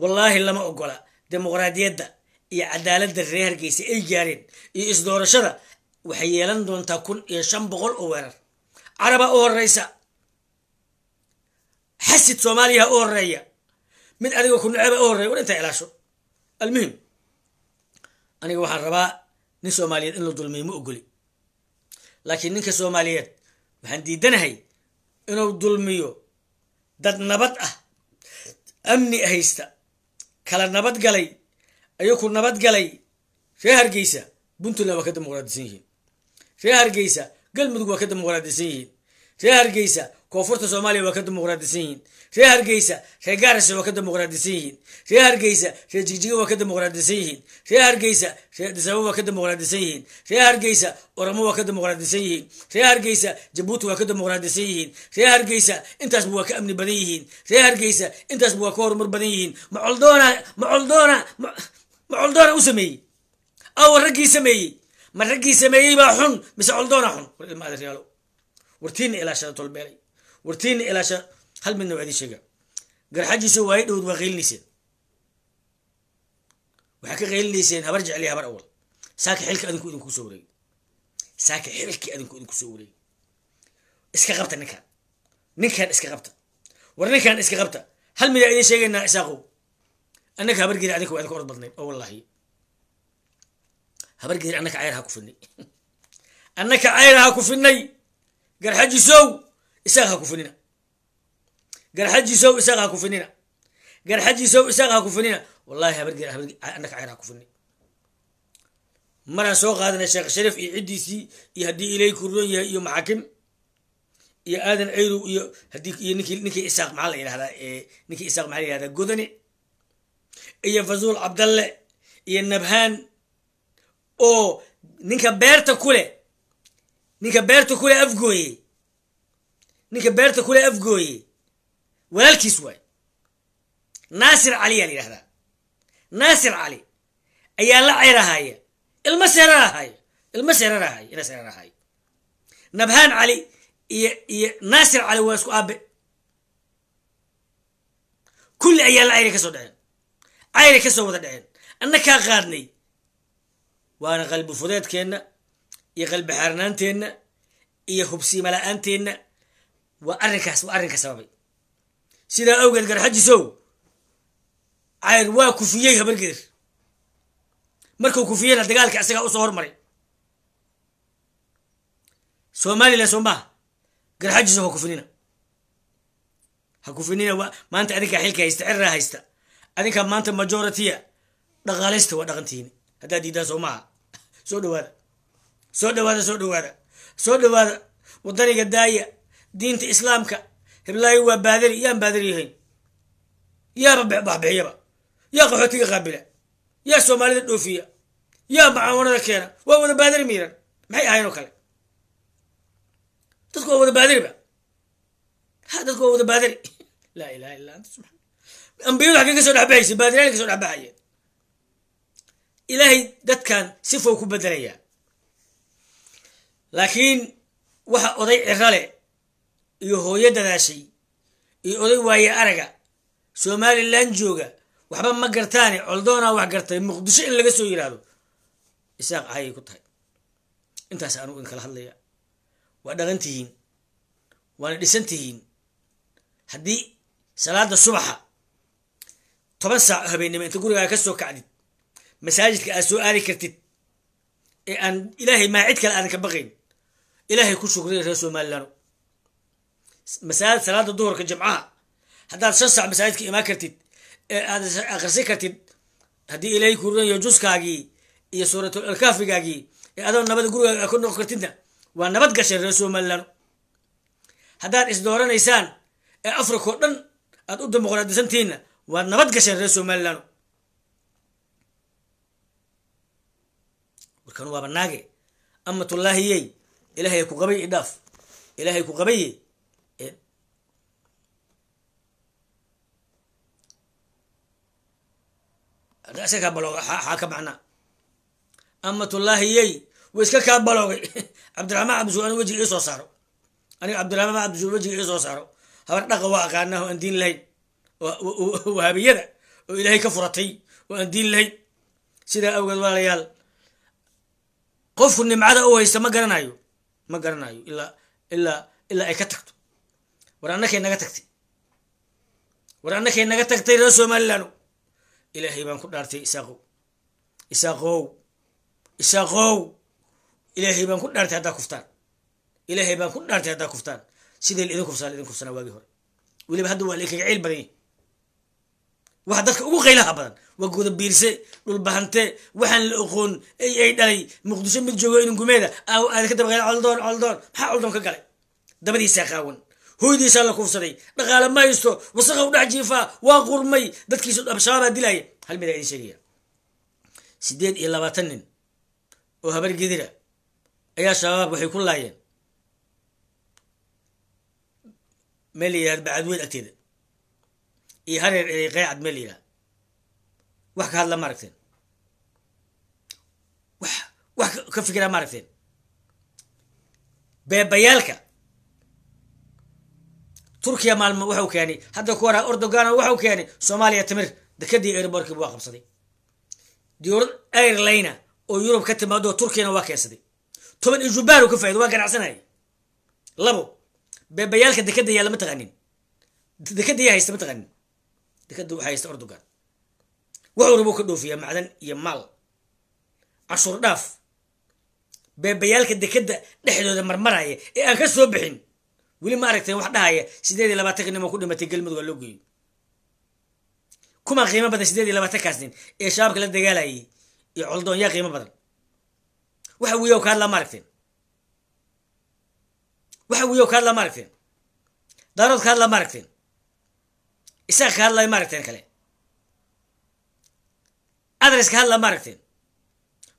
wallaahi lama ogola dimuqraadiyadda iyo cadaaladda ree hargeysa ay gaareen iyo isdoorashada waxay yeelan doontaa kun iyo shan boqol oo weerar caraba u horeysa xasid soomaaliyaha u horeeya mid adiga ku naceeba u horeya war intaa ilaasho almuhim aniga waxaan rabaa nin soomaaliyeed in la dulmiyo ma ogoli laakiin ninka soomaaliyeed waxaan diidanahay inuu dulmiyo dad nabad ah amni haysta kala nabad galay ayuu ku nabad galay ree hargeysa puntland waa ka dimuqraadisan yihiin ree hargeysa galmudug waa ka dimuqraadisan yihiin ree hargeysa koonfurta soomaaliya waa ka dimuqraadisan yihiin reer hargeysa reer gaarasha waa ka dimuqraadisan yihiin reer hargeysa reer jigjiga waa ka dimuqraadisan yihiin reer hargeysa reer adisaba waa ka dimuqraadisan yihiin reer hargeysa oramo waa ka dimuqraadisan yihiin reer hargeysa jabuuti waa ka dimuqraadisan yihiin reer hargeysa intaasba waa ka amni badan yihiin reer hargeysa intaasba waa ka horumar badan yihiin macoldoona macoldoona ma coldoona u sameeyey awa raggii sameeyey ma raggii sameeyey baa xun mise coldoona xun war ilma adeeryaalo tolbeelay wartiina ilaasha hal midna waa idin sheega garxajiisa waayo dhowd waa qaylineyseen waxaa ka qaylineyseen habar jecliya habar awal saaka xilka adinku idinku soo wareegay saaka xilkii adinku idinku soo wareegay iska qabta ninkaan ninkaan iska qabta war ninkaan iska qabta hal mida idin sheegaynaa isaaqow annaka habargeeda adinka waa idinku orod badnayn oo oh, wallaahi habargeeda annaka cayr haa ku fidnay [LAUGHS] annaka cayr haa ku fidnay garxajisow isaga ha kufinina garxajiisow isaga ha kufinina garxajiisow isaga ha ku kufinina wallahi habargehabarannaka cayr ha kufini maraan soo qaadanay sheekh sharif iyo ciddiisii iyo haddii ilay kurron yahay iyo maxaakim iyo aadan ayrow iyo hadii iyo nink ninkii isaaq maxaa la yidhahdaa ninkii isaaq maxaa la yihahdaa godani iyo fazuul cabdalle iyo nabhaan oo ninka beerta ku ninka beerta ku leh afgooyey ninka beerta kule afgooye walaalkiis waay naasir cali yaa la yidhahdaa naasir cali ayaa la ceerahaaya ilma seerarahaaya ilma seerarahaaya ina seerarahaaya nabhaan cali iyo iyo naasir cali waa isku aabe kulli ayaa la cayray ka soo dheceen cayray ka soo wada dheceen annakaa qaadnay waana qalbi fudeedkeenna iyo qalbi xaarnaanteenna iyo hubsiimala-aanteenna waa arinkaas waa arrinka sababay sidaa awgeed garxajisow cayr waa kufiyey habargeer markuu kufiyeyna dagaalka isagaa usoo hormaray somalilan soo maaha garxajisow ha kufinina ha kufinina wa maanta adinkaa xilka haysta cirraa haysta adinkaa maanta majoritiya dhaqaalaysta waa dhaqantiini haddaad diidaan soo maaha soo dhawaada soo dhawaada soo dhawaada soo dhawaada wadaniga daaya diinta islaamka heblaayo waa baadari yaan baadari yahayn yaaba baxbixiyaba yaa qaxootiga qaabila yaa soomaalida dhoofiya yaa macawanada keena waa wada baadari miiran maxay ahayn oo kale dadku waa wada baadariba ha dadku waa wada baadari [LAUGHS] laa ilaha ila anta subxan ambiyadu xagee ka soo dhexbaxaysa baadiraana ka soo dhexbaxayeen ilaahay dadkan sifou ku bedelayaa laakiin waxa oday cirale iyo hooyo dadaashay iyo oday waaye araga somalilan jooga waxba ma gartaane coldoona wax gartay muqdisho in laga soo yidhaahdo isaaq ahayay ku tahay intaas anugu in kala hadlaya waa dhaqan tihiin waana dhisan tihiin haddii salaada subaxa toban saac oo habeennimo inta gurigaaga ka soo kacdid masaajidka aad soo aadi kartid ee aan ilaahay maa cid kale aadan ka baqayn ilaahay ku shukriya reer somalilan masaajid salaada duhurka jimcaha haddaad shan sac masaajidka imaan kartid ee aad akrisi kartid haddii ilaahay kuurinayo juskaagii iyo suuratul alkaafigaagii ee adoo nabada gurigaaga ku noqon kartidna waa nabad gashay reer somalilan haddaad isdooranaysaan ee afrikao dhan aad u dimuqraadisantihiinna waad nabad gasheen reer somalilan warkan waaba naage amatullaahiyey ilaahay ku qabay idhaaf ilaahay ku qabaye kaa balooga xaa ka macnaa amatullaahi wa iska kaa baloogay [LAUGHS] cabdiraxmaan cabdisuur aniga wejiga iisoo saaro aniga cabdiraxmaan cabdisuur wejiga isoo saaro habar dhaqa waa aqaanaaho aan diin lahayn wahaabiyada oo ilaahay ka furatay oo aan diin lahayn sidaa awgeed walaalayaal qofku nimcada u haysta ma garanayo ma garanayo ilaa ilaa ilaa ay ka tagto war annakay naga tagtay war annakay naga tagtay reer somalilan ilaahay baan ku dhaartay isaaqow isaaqow isaaqow ilaahay baan ku dhaartay haddaa kuftaan ilaahay baan ku dhaartay haddaa kuftaan sidee laidin kufsaa idin kufsanaa waagii hore weliba hadda waa laikaga ceyl badan waxa dadka ugu qaylaha badan waa biirse dhul bahante waxaan la oqoon ay ay dhalay muqdisho mid joogo gumeeda aawo aada ka daba cldoon coldoon maxaa coldoon ka galay dabadiisaa qaawan hooydiisaa la kuufsaday dhaqaale ma haysto wasaqa u dhex jiifaa waa qurmay dadkiisu abshabaabaa dilaya hal mid idin sheegaya siddeed iyo labaatan nin oo habar gedira ayaa shabaab waxay ku laayeen meel la yihahd bacadweyn agteeda iyo hareer eray qeecad meel la wax ka hadla ma aragteen wax wax ka fikiraa ma aragteen beebayaalka turkiya maalmo waxuu keenay hadda ku waraa ordogano waxuu keenay soomaaliya timir dekadii airborkib waa qabsaday dowlad airlina oo yurub ka timaado turkiyana waa keensaday toban ijubaanu ka faido waa ganacsanay labo beebayaalka dekada yaa lama taqanin dekada yaa haysta ma taqanin dekada waxaa haysta ordogan wuxuu rabuu ka dhoofiyaa macdan iyo maal cashuur dhaaf beebayaalka dekada dhexdooda marmaraya ee aan ka soo bixin weli ma aragtay wax dhahaya sideed iyo labaatan nin oo ku dhimatay galmudug waa loo geeyey kuma qiimo badan sideed iyo labaatan kaas nin ee shabaabka la dagaalayay iyo coldoonyaa qiimo badan waxa wiiyow ka hadlaa ma aragteen waxa wiiyow ka hadlaa ma aragteen daarood ka hadlaa ma aragteen isaga ka hadlaayo ma aragteen kale adres ka hadlaa ma aragteen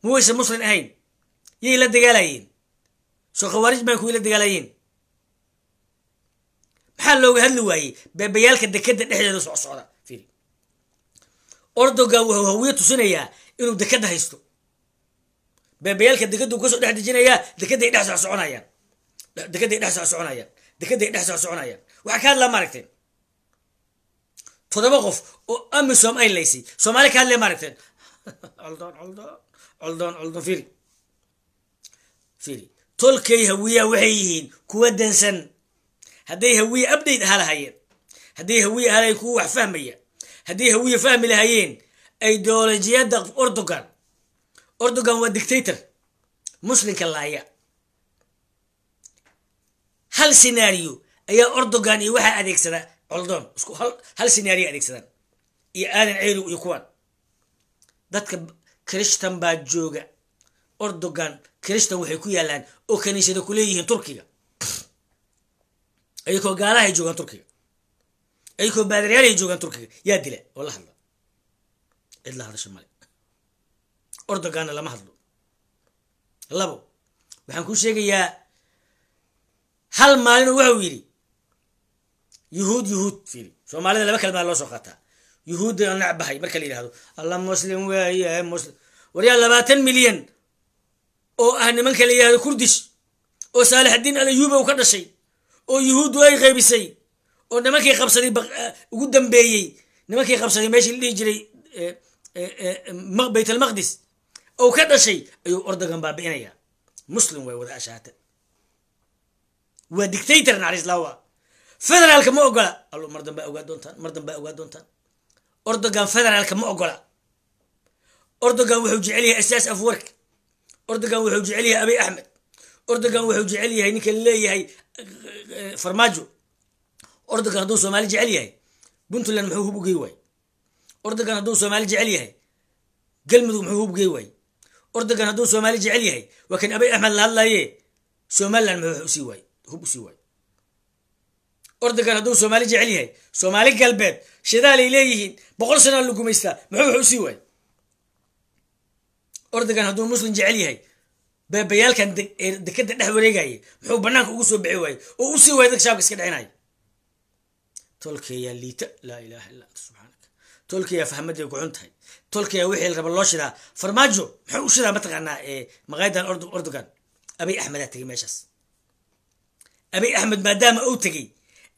ma muslin ahayn yay la dagaalayeen soo khawaarij maan kuwii la dagaalayeen maxaa looga hadli waayey beebayaalka dekeda dhexdeeda socsocda ordoga wuxuu hawiye tusinayaa inuu dekeda haysto beebayaalka dekadu kasoo dhex dejinayaa dekeday dhex socsoconayaan dekeday dhex socsoconayaan dekeday dhex socsoconayaan waxaa ka hadlaa maaragteen todoba qof oo amisom ay laysay soomaali ka hadlaya maaragteen coldon [LAUGHS] coldon coldon coldon firi firi tolkay hawiyaa waxay yihiin kuwa dansan hadday hawiye update ahaa lahaayeen hadday hawiye ahaa lahayen kuwa wax fahmaya hadday hawiye fahmi lahaayeen ideolojiyadda ordogan ordogan waa dictator muslimka laaya hal sinaariyo ayaa ordogan iyo waxaa adeegsada coldon isku hal sinaariyo adeegsadaan iyo aadan ceyrow iyo kuwan dadka christan baa jooga ordogan christan waxay ku yaalaan oo kaniisada ku leeyihiin turkiga ayakoo gaalaha ay joogaan turkiga ayakoo baadarayaal ay joogaan turkiga yaa dila oo la hadla cid la hadasha male ordoganna lama hadlo labo waxaan ku sheegayaa hal maalin waxau yidhi yuhuud yuhuud fiiri soomaalida laba kale maa loo soo qaataa yuhuudda nacbahay marka la yidhahdo allah muslim weeye muslim waryaa labaatan milyan oo ah nimanka la yidhahdo kurdish oo saalixaddiin al ayuuba u ka dhashay oo yuhuuddu ay qaybisay oo nimankii qabsaday eh, ugu dambeeyey nimankii qabsaday meeshii la dhihi jiray eh, eh, baytalmaqdis ou ka dhashay ayuu ordagan baabi'inayaa muslim way wada ashaate waa dictatorna alislaawa federaalka ma ogola allo mar dambaa ogaa doontaan mar dambaa ogaa doontaan ordogan federaalka ma ogola ordogan wuxuu jecel yahay of work ordogan wuxuu jecel yahay abiy axmed ordogan wuxuu jecel yahay ninka leeyahay farmaajo ordaygan hadduu soomaali jecel yahay puntland muxuu hub ugey waay ordaygan hadduu soomaali jecel yahay galmudug muxuu hub ugey waay ordaygan hadduu soomaali jecel yahay waa kan abay axmed la hadlaye somaliland muxuu usii waay hub usii waay ordaygan hadduu soomaali jecel yahay soomaali galbeed shidaal ay leeyihiin boqol sanaa la gumaystaa muxuu wax usii waay ordaygan hadduu muslim jecel yahay beebayaalkan dekada dhex wareegaya muxuu banaanka ugu soo bixi waayey oo usii waaya dadka shaabka iska dhicinay tolkeeyaa liita laa ilaha illa anta subxaanaka tolkeeyaa fahmaday kuxun tahay tolkeeyaa wixii raba loo shidaa farmaajo muxuu u shidaa mataqaanaa maqaayadan ordogan abay axmedaa tegay meeshaas abay axmed maadaama uu tegey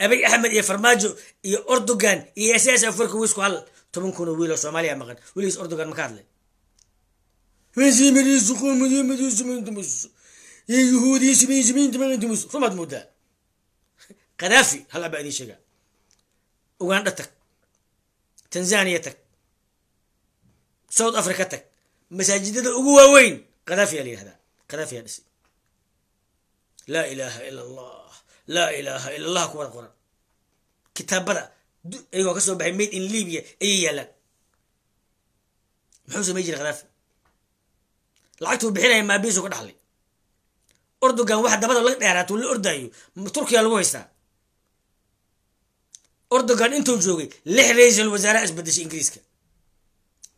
abay axmed iyo farmaajo iyo ordogan iyo sas afarka wiisku hal toban kun oo wiil oo soomaaliya maqan weligiis ordogan maka hadlay yahuudiysamaysamayntamaantmus moodaa qadaafi hal baa idin sheegaa uganda tag tanzania tag south africa tag masaajidada ugu waaweyn qadaafi la yihahdaa qadaafi yaa dhisay laa ilaaha ila allah laa ilaaha ila allah kuwada qoran kitaabada iyagoo ka soo baxay made in libya ayay yaallaan muxuu samay jiray qadaafi lacagtuu bixinaya maabiisu ka dhaxlay ordogan waxa dabada laga dheeraatuu la ordaayo turkiya lagu haystaa ordogan intuu joogay lix ra-iisul wasaaraha isbadeshay ingiriiska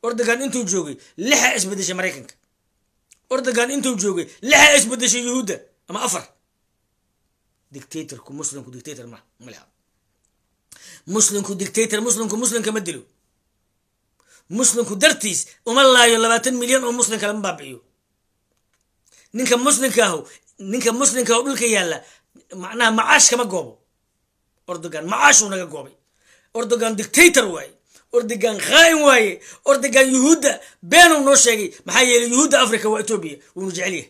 ordogan intuu joogay lixa isbadeshay maraykanka ordogan intuu joogay lixa isbadeshay yuhuudda ama afar dictatorku muslimku dictator ma maleha muslimku dictator muslimku muslimka ma dilo muslimku dartiis uma laayo labaatan milyan oo muslim kale ma baabi'iyo ninka muslimkaahu ninka muslimkaahu dhulka yaalla macnaha macaash kama goobo ordogan macaashuu naga goobay ordogan dictator waaye ordogan khaain waaye ordogan yuhuudda beenuu noo sheegay maxaa yeeley yuhuudda africa waa etoobiya wuunu jecelyahay yahay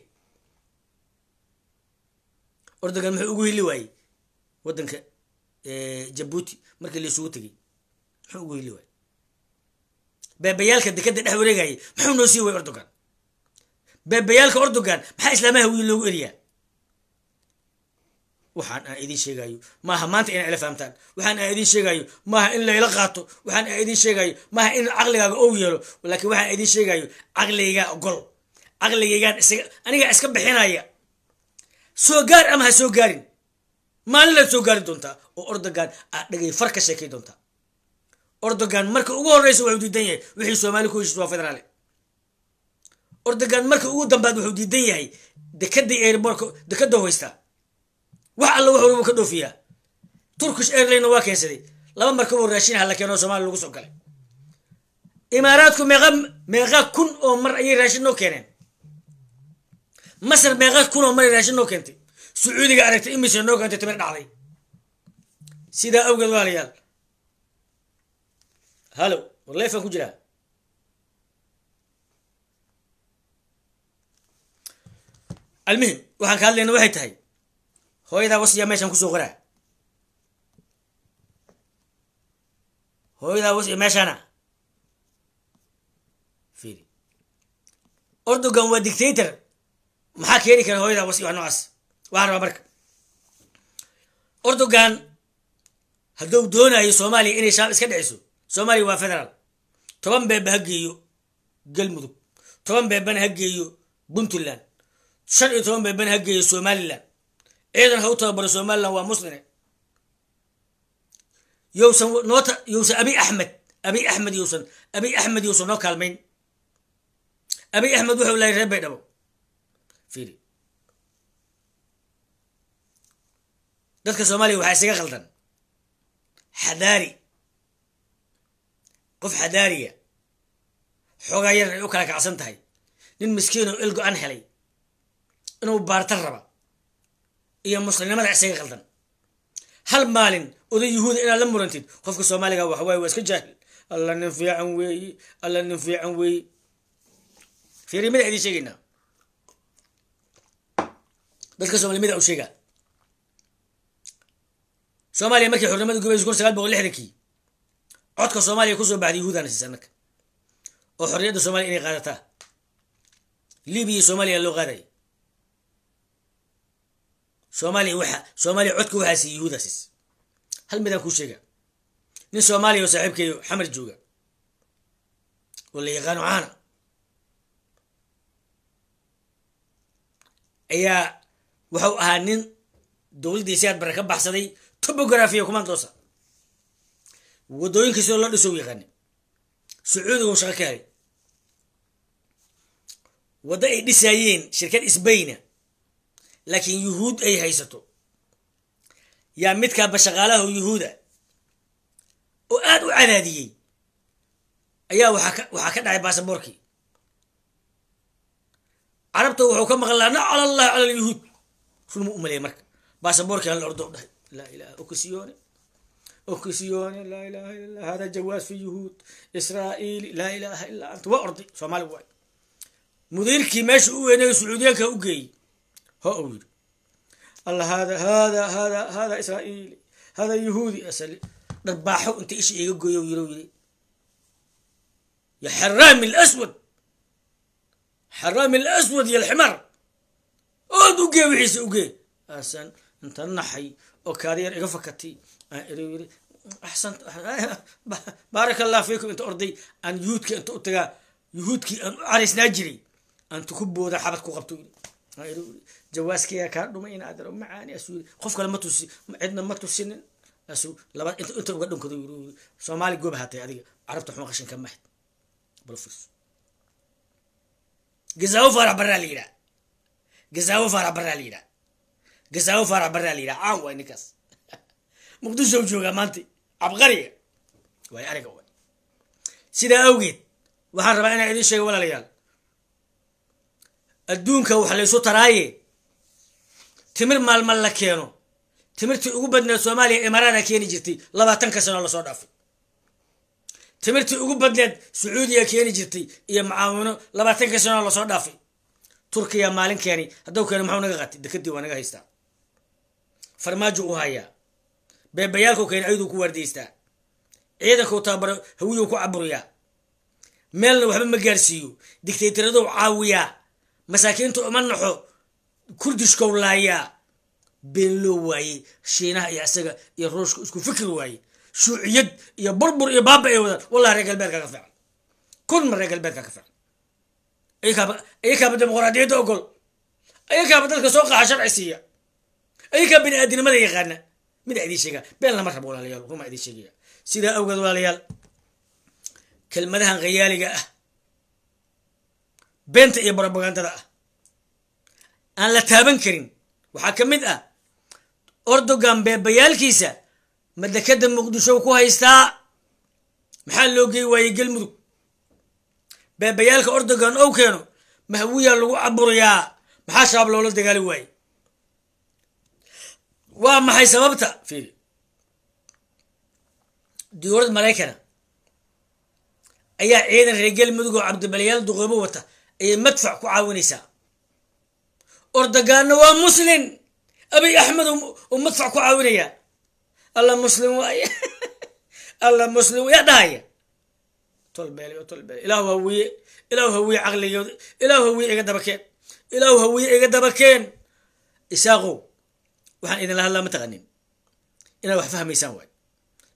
ordogan muxuu ugu heli waayey wadanka jabuuti markii laisugu tegey muxuu ugu heli waayey beebayaalka dekadda dhex wareegayay muxuu noo sii waayey ordogan beebayaalka ordogan maxaa islaamaha wiil loogu eriyaa waxaan aan idin sheegayo maaha maanta inaa ila fahamtaan waxaan aan idin sheegayo maaha in layla qaato waxaan aan idin sheegayo maaha in caqligaaga ou yeelo laakiin waxaan idin sheegayo caqligaygaa ogol caqligaygaan anigaa iska bixinaya soo gaar ama ha soo gaarin maalinaad soo gaari doontaa oo ordogan aad dhagay far ka sheekay doontaa ordogan marka ugu horreysa waxuu diidan yahay wixii soomaali ku heshiis waa federaale ordogan marka ugu dambaad wuxuu diidan yahay dekadii airborka dekadoo haystaa wax alla wax ka dhoofiyaa turkish airlinena waa keensaday laba markaboo raashin ha ah la keenoo somalia lagu soo galay imaaraadku meeqa meeqa kun oo mar ayay raashin noo keeneen masar meeqa kun oo mar ay raashin noo keentay sacuudiga aragtay imise noo keentay timir dhacday sidaa awgeed walaalayaal halo war ku jiraa almihim waxaan ka hadlayna waxay tahay hooyadaa wasyaa meeshaan kusoo qoraa hooyadaa wasya meeshaana fiiri ordogan waa dictator maxaa keeni kara hooyadaa wasya wax noocaas waxaan rabaa marka ordogan hadduu doonayo soomaaliya inay shaab iska dhiciso soomaaliya waa federaal toban beeba ha geeyo galmudug toban beebana ha geeyo puntland shan iyo toban bay bani hageeya somalilan eedan ha u tababaro somalilan waa muslime yowsan noota yowsan abi axmed abi axmed yowsan abi axmed yowsan noo kaalmayn abi axmed wuxuu lahay reer dhabo fiiri dadka soomaaliya waxaa isaga khaldan xadaari qof xadaariya xoogaa yar ay u kala kacsan tahay nin miskiinoo el go-an helay inuu baarta raba iyo muslimnimada isaga qaldan hal maalin oday yuhuuda inaad la murantid qofka soomaaliga waxawaay waa iska jaahil alla nin fiican weeye alla nin fiican weeye fiiri madax idin sheegaynaa dadka somaaliya madax u sheegaa soomaaliya markii xornimada gubaysa kun sagaal boqol lixdankii codka soomaaliya kusoo baxday yahuudana siisa marka oo xorriyadda soomaaliya inay qaadataa libiya iyo soomaaliya loo qaadaya somalia codka waxaas yuhuudasis hal midaan kuu sheega nin soomaaliya oo saaxiibkayo xamar jooga oo la yaqaano caana ayaa waxau ahaa nin dowladdiisiaad bare ka baxsaday tobografia kumaantoosa sidoo loo dhiso u sacuudiga sacuudigu shaqo ka helay waddo ay dhisaayeen shirkad sbaina laakiin yuhuud ay haysato yaa midkaa bashaqaalaha yuhuuda oo aada u cadaadiyey ayaa waxaa ka dhacay baasaboorkii carabta wuxuu ka maqan lahaa nacala allah cala alyuhuud ruma u maleey marka baasaboorkii la ordo dhahay laa ilaha okisiyoone okisiyoone laa ilaha illa allah hada jawaas fi yuhuud israa'iili laa ilaha illaa anta waa orday soomaali waay mudiirkii meesha u weynay sacuudiyaanka u geeyey ha uu yidhi alla hada hada hada hada israa'iili hada yahuudi asali dharbaaxo inta isha iga goyo yiruu yidhi يا حرام الأسود حرام الأسود يا الحمار أود وقي وحيس وقي أحسن أنت النحي وكارير إغفكتي أحسنت بارك الله فيكم أنت أرضي أن يهودك أنت أتغى يهودك أن أعرس ناجري أن تكبوا ذا حبتك وقبتوا jawaaskeyga kaa dhumay in aadaro macaani qof kale ma tusi cidna ma tusinin asu laba int inta uga dhankooda soomaali goob hatay adiga carabta xuma qashin ka mahid bal fiirso gazaawo faarax barraa la yidhaa gazaawo faarax barraa la yidhaa gazaawo faarax barraa la yidhaa caan waay ninkaas [LAUGHS] muqdisho joogaa maanta cabqariga waay ariga waay sidaa awgeed waxaan rabaa inaan idin sheego walaalayaal adduunka wax laysu taraaye timir maalma la keeno timirtii ugu badneed soomaaliya imaaraana keeni jirtay labaatanka sano lasoo dhaafay timirtii ugu badneed sacuudiya keeni jirtay iyo macaawino labaatanka sano lasoo dhaafay turkiya maalin keenay haddau keeno maxuu naga qaatay dekadii waa naga haystaa farmaajo u hayaa beebayaalku keenay ayaduu ku waardaystaa ciidankuu tababaro hawiyuu ku caburiyaa meelna waxba ma gaarsiiyo digtaytiradow caawiyaa masaakiintu uma naxo kurdishkou laayaa been loo waayey shiinaha iyo isaga iyo ruushka isku fikir waayey shuuciyad iyo burbur iyo baaba ay wadaan wallahi reer galbeedka ka fiican kunma reer galbeedkaa ka fiican ayakaaba dimuqraadiyadda ogol ayakaaba dadka soo qaxa sharci siiya ayakaaba bini aadinimada yaqaana midaa idiin sheegaa been lama rabo walaalayaal rumaa idiin sheegaya sidaa awgeed walaalayaal kelmadahan khayaaliga ah beenta iyo barobagandada ah aan la taaban karin waxaa ka mid ah ordogan beebayaalkiisa madakada muqdisho ku haystaa maxaa loo geey waayey galmudug beebayaalka ordogan ou keeno mahwiyaa lagu caburayaa maxaa shabaab loola dagaali waayey waa maxay sababta fiiri diyuurad maraykana ayaa ciidan reer galmudug oo cabdibalayaal duqoobo wata ayay madfac ku caawinaysaa ordagaanna waa muslin abiy axmed uu um, madfac ku caawinaya alla muslim waay [LAUGHS] alla muslim yaa dhahaya tolbeelyo tolbeel ilaahu hawiye ilaahu hawiye caqligood ilaahu hawiye iga dabakeen ilaahu hawiye iga dabakeen isaaqow waxaan idinla hadlaa ma taqanin inaad wax fahmaysaan waay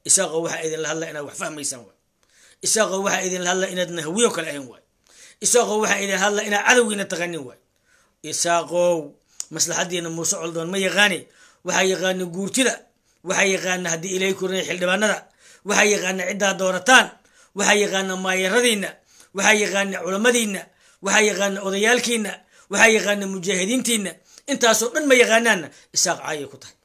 isaaqow waxaa idinla hadlaa inaad wax fahmaysaan waay isaaqow waxaa idinla hadlaa inaadna hawiyo kale ahayn waay isaaqow waxaa idin hadlaa inaad cadowgiina taqanin waay isaaqow maslaxadiina muuse coldoon ma yaqaani waxaa yaqaana guurtida waxaa yaqaana haddii ilay kurinay xildhibaanada waxaa yaqaana ciddaa doorataan waxaa yaqaana maayaradiina waxaa yaqaana culamadiinna waxaa yaqaana odayaalkiina waxaa yaqaana mujaahidiintiina intaasoo dhan ma yaqaanaanna isaaq caayay ku tahay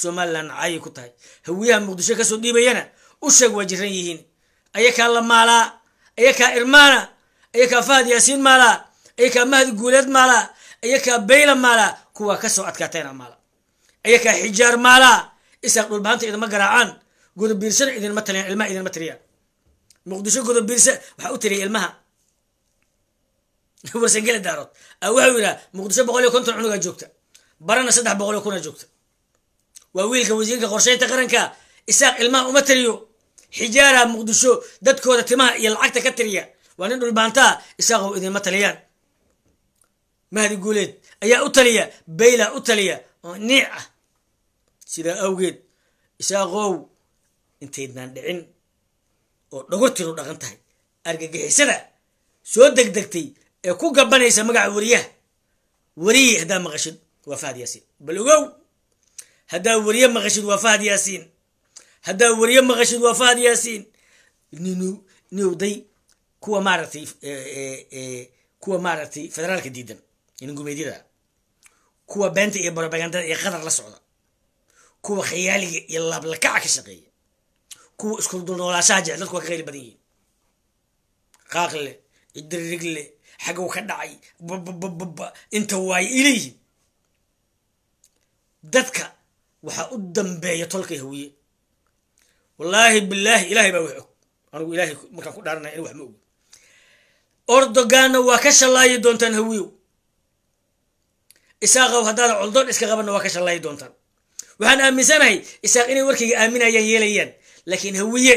somalilandna caayay ku tahay hawiyaha muqdisho kasoo dhiibayana u sheeg waa jiran yihiin ayakaa la maalaa ayakaa irmaana ayakaa fahad yaasiin maalaa ayakaa mahad guuleed maalaa ayakaa bayla maala kuwaa kasoo adkaatayna maala ayakaa xijaar maala isaaq dhulbaanta idinma garaacaan godobiirsana idinma taliyaan ilmaha idinma tiriyaan muqdisho godobiirsa waxaa u tiriya ilmaha [LAUGHS] warsangeli daarood waxau yidhaha muqdisho boqol iyo konton cunugaa joogta barana saddex boqol iyo kuna joogta waa wiilka wasiirka qorsheynta qaranka isaaq ilmaha uma tiriyo xijaara muqdisho dadkooda timaha iyo lacagta ka tiriya waa nin dhulbaantaa isaaqow idinma taliyaan mahdi guuleed ayaa u taliya bayla u taliya oo niic ah sidaa awgeed isaaqow intaydnaan dhicin oo dhogortiinu dhaqan tahay argagixisada soo degdegtay ee ku gabanaysa magaca weriyaha weriye haddaa maqashid waa fahad yaasiin bal ogow haddaa weriye maqashid waa fahad yaasiin haddaa weriye maqashid waa fahad yaasiin ninowday kuwa maaragtay eh, eh, eh, kuwa maaragtay federaalka diidan gumeedyada kuwa beenta iyo brobagandada iyo qadar la socda kuwa khayaaliga iyo laablakaca ka shaqeeya kuwa iskudulnoolaashaha jecel dadku waa ka khayli badan yihiin qaaqle idirigle xagow ka dhacay bababababa inta waaye ileyihiin dadka waxaa u dambeeya tolka hawiye wallaahi bilaahi ilaahay baa wax og anugu ilaahay markaan ku dhaaranaya in wax ma ogi ordogaanna waa ka shallaayi doontaan hawiyow isaaqow haddaad coldoon iska qabanna waa ka shallay doontaan waxaan aaminsanahay isaaq inay warkayga aaminayaan yeelayaan laakiin hawiye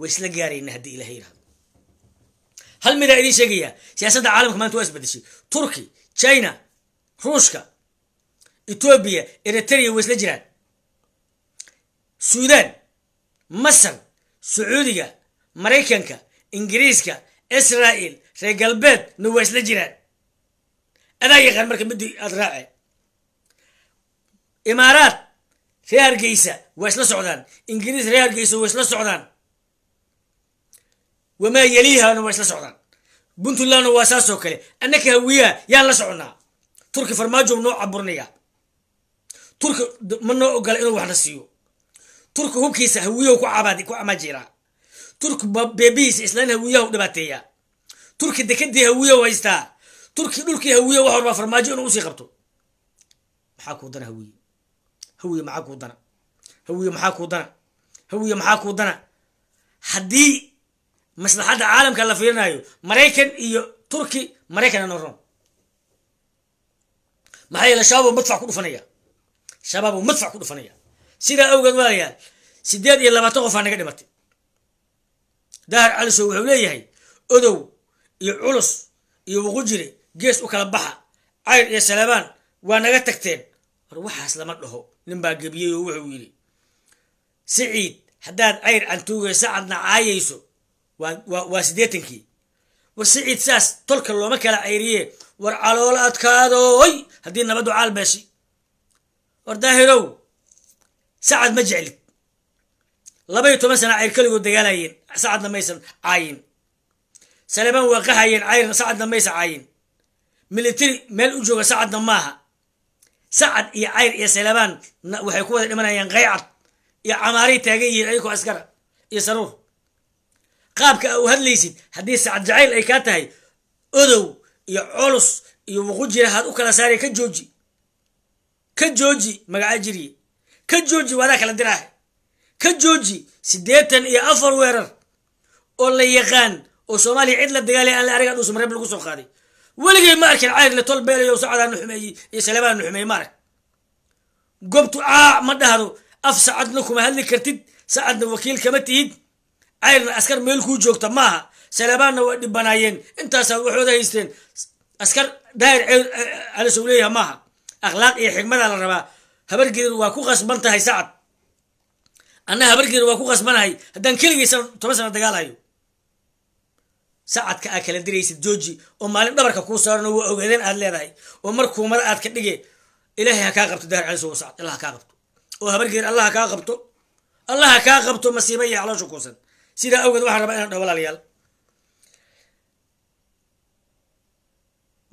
way isla gaarayna haddii ilah yirahdo hal midaa idiin sheegayaa siyaasadda caalamka maanta waa isbadeshay turki china ruushka etoobiya eriteria way isla jiraan suudan masar sacuudiga maraykanka ingiriiska israa'il reer galbeed na waa isla jiraan adaa yaqaan marka midii aad raace imaaraad ree hargeysa waa isla socdaan ingiriis ree hargeysa waa isla socdaan wamaa yaliihana waa isla socdaan puntlandna waa saasoo kale annaka hawiyaha yaan la soconaa turki farmaajow noo caburnayaa turki ma noo ogola inuu waxna siiyo turki hubkiisa hawiyahu ku ku amaajiraa turki beebihiisa islan hawiyahu dhibaateeya turki dekadii hawiyahu haystaa turki dhulkii hawiye waa rabaa farmaajo inuu usii qabto maxaa kuu dana hawiye hawiye maxaa kuu dana hawiye maxaa kuu dana hawiye maxaa kuu dana haddii maslaxadda caalamka la fiirinayo maraykan iyo turki maraykan noron maxaa yeele shabaab madfac ku dhufanaya shabaab uu madfac ku dhufanaya sidaa awgeed waalayaal sideed iyo labaatan qofaa naga dhimatay dahar calisoo wuxuu leeyahay odow iyo culus iyo wuqu gees u kala baxa cayr iyo salebaan waa naga tagteen war waxaas lama dhaho ninbaa oo wuxuu yidhi siciid haddaad cayr cantuugaysa adna caayayso waa sideetankii war siciid saas tolka looma kala cayriye war caloolo adkaadooy haddii nabaddu caal war daahirow sacad ma jeclid labaiyo toban sana cayr keligoo dagaalayeen sacadna maysan caayin salebaan waa qahayeen cayrna sacadna maysan caayin military meel u jooga sacadna maaha sacad iyo cayr iyo salabaan waxay ku wada dhimanayaan kaycad iyo camaaray taagan yihiin ayagoo askara iyo saruur qaabka aa u hadlaysid haddii sacad jacayl ay kaa tahay odow iyo culus iyo wuqu haad u kala saaray ka jooji ka jooji magacaa jiriye ka jooji waadaa kala diraahe ka jooji siddeetan iyo afar weerar oo la yaqaan oo soomaaliya cid la dagaalay aan la ariga dhuusa mareeb lagu soo qaaday weligay ma arkin cayg tol beelayo socdaanu xumeeyey iyo salamaannu xumeeyey ma arag gobtu caa ma dhahdo af sacadna kuma hadli kartid sacadna wakiil kama tihid cayrna askar meel kuu joogta maaha salamaanna waa dhibanaayeen intaasaad waxooda haysteen askar daayir ceyr eh, alasou leeyaha maaha akhlaaq iyo xigmadaa la rabaa habargeeda waa ku qasban tahay sacad anna habargeeda waa ku qasbanahay haddaan keligay toban sana dagaalayo sacadka aad kala diraysid jooji oo maalin dhabarka kuu saarano waa ogaadeen aad leedahay oo mar kuumada aad ka dhige ilaahay ha kaa qabto dahar celiso sacad allah kaa qabto oo habargeer allah ha kaa qabto allah ha kaa qabto masiiba iyo caloosha kuusan sidaa awgeed waxaan rabaa inaan dhaho walaalayaal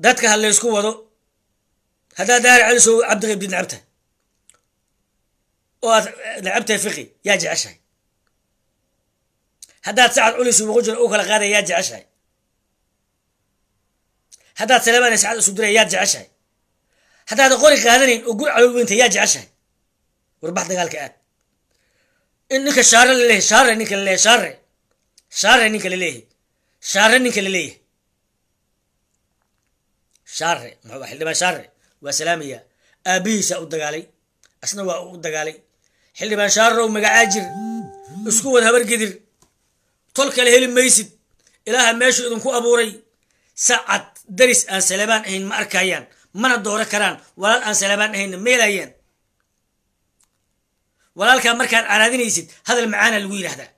dadka ha laysku wado haddaa dahar celiso cabdiqayb did nacabtahay oo aad nacabtahay fiqi yaa jeceshahay haddaad sacad culis muqujal u kala qaadaya yaad jeceshahay haddaad saleemaan sacad isku diraya yaad jeceshahay haddaad qori qaadanayn oo gur calool weynta yaad jeceshahay warbax dagaalka aad in ninka shaare laleeyahy shaare ninka laleeyahy shaare shaare ninka laleeyahy shaare ninka laleeyahy shaare muxuu xildhibaan shaare waa salaamaya aabihiisa u dagaalay asna waa u dagaalay xildhibaan shaare oo magacaa jir isku wad habargedir tol kale heli maysid ilaaha meeshuu idinku abuuray sacad daris aan salabaan ahayn ma arkayaan mana dooro karaan walaal aan salabaan ma meelayaan walaalkaa markaad caraadinaysid hadal macaana lagu yidhahdaa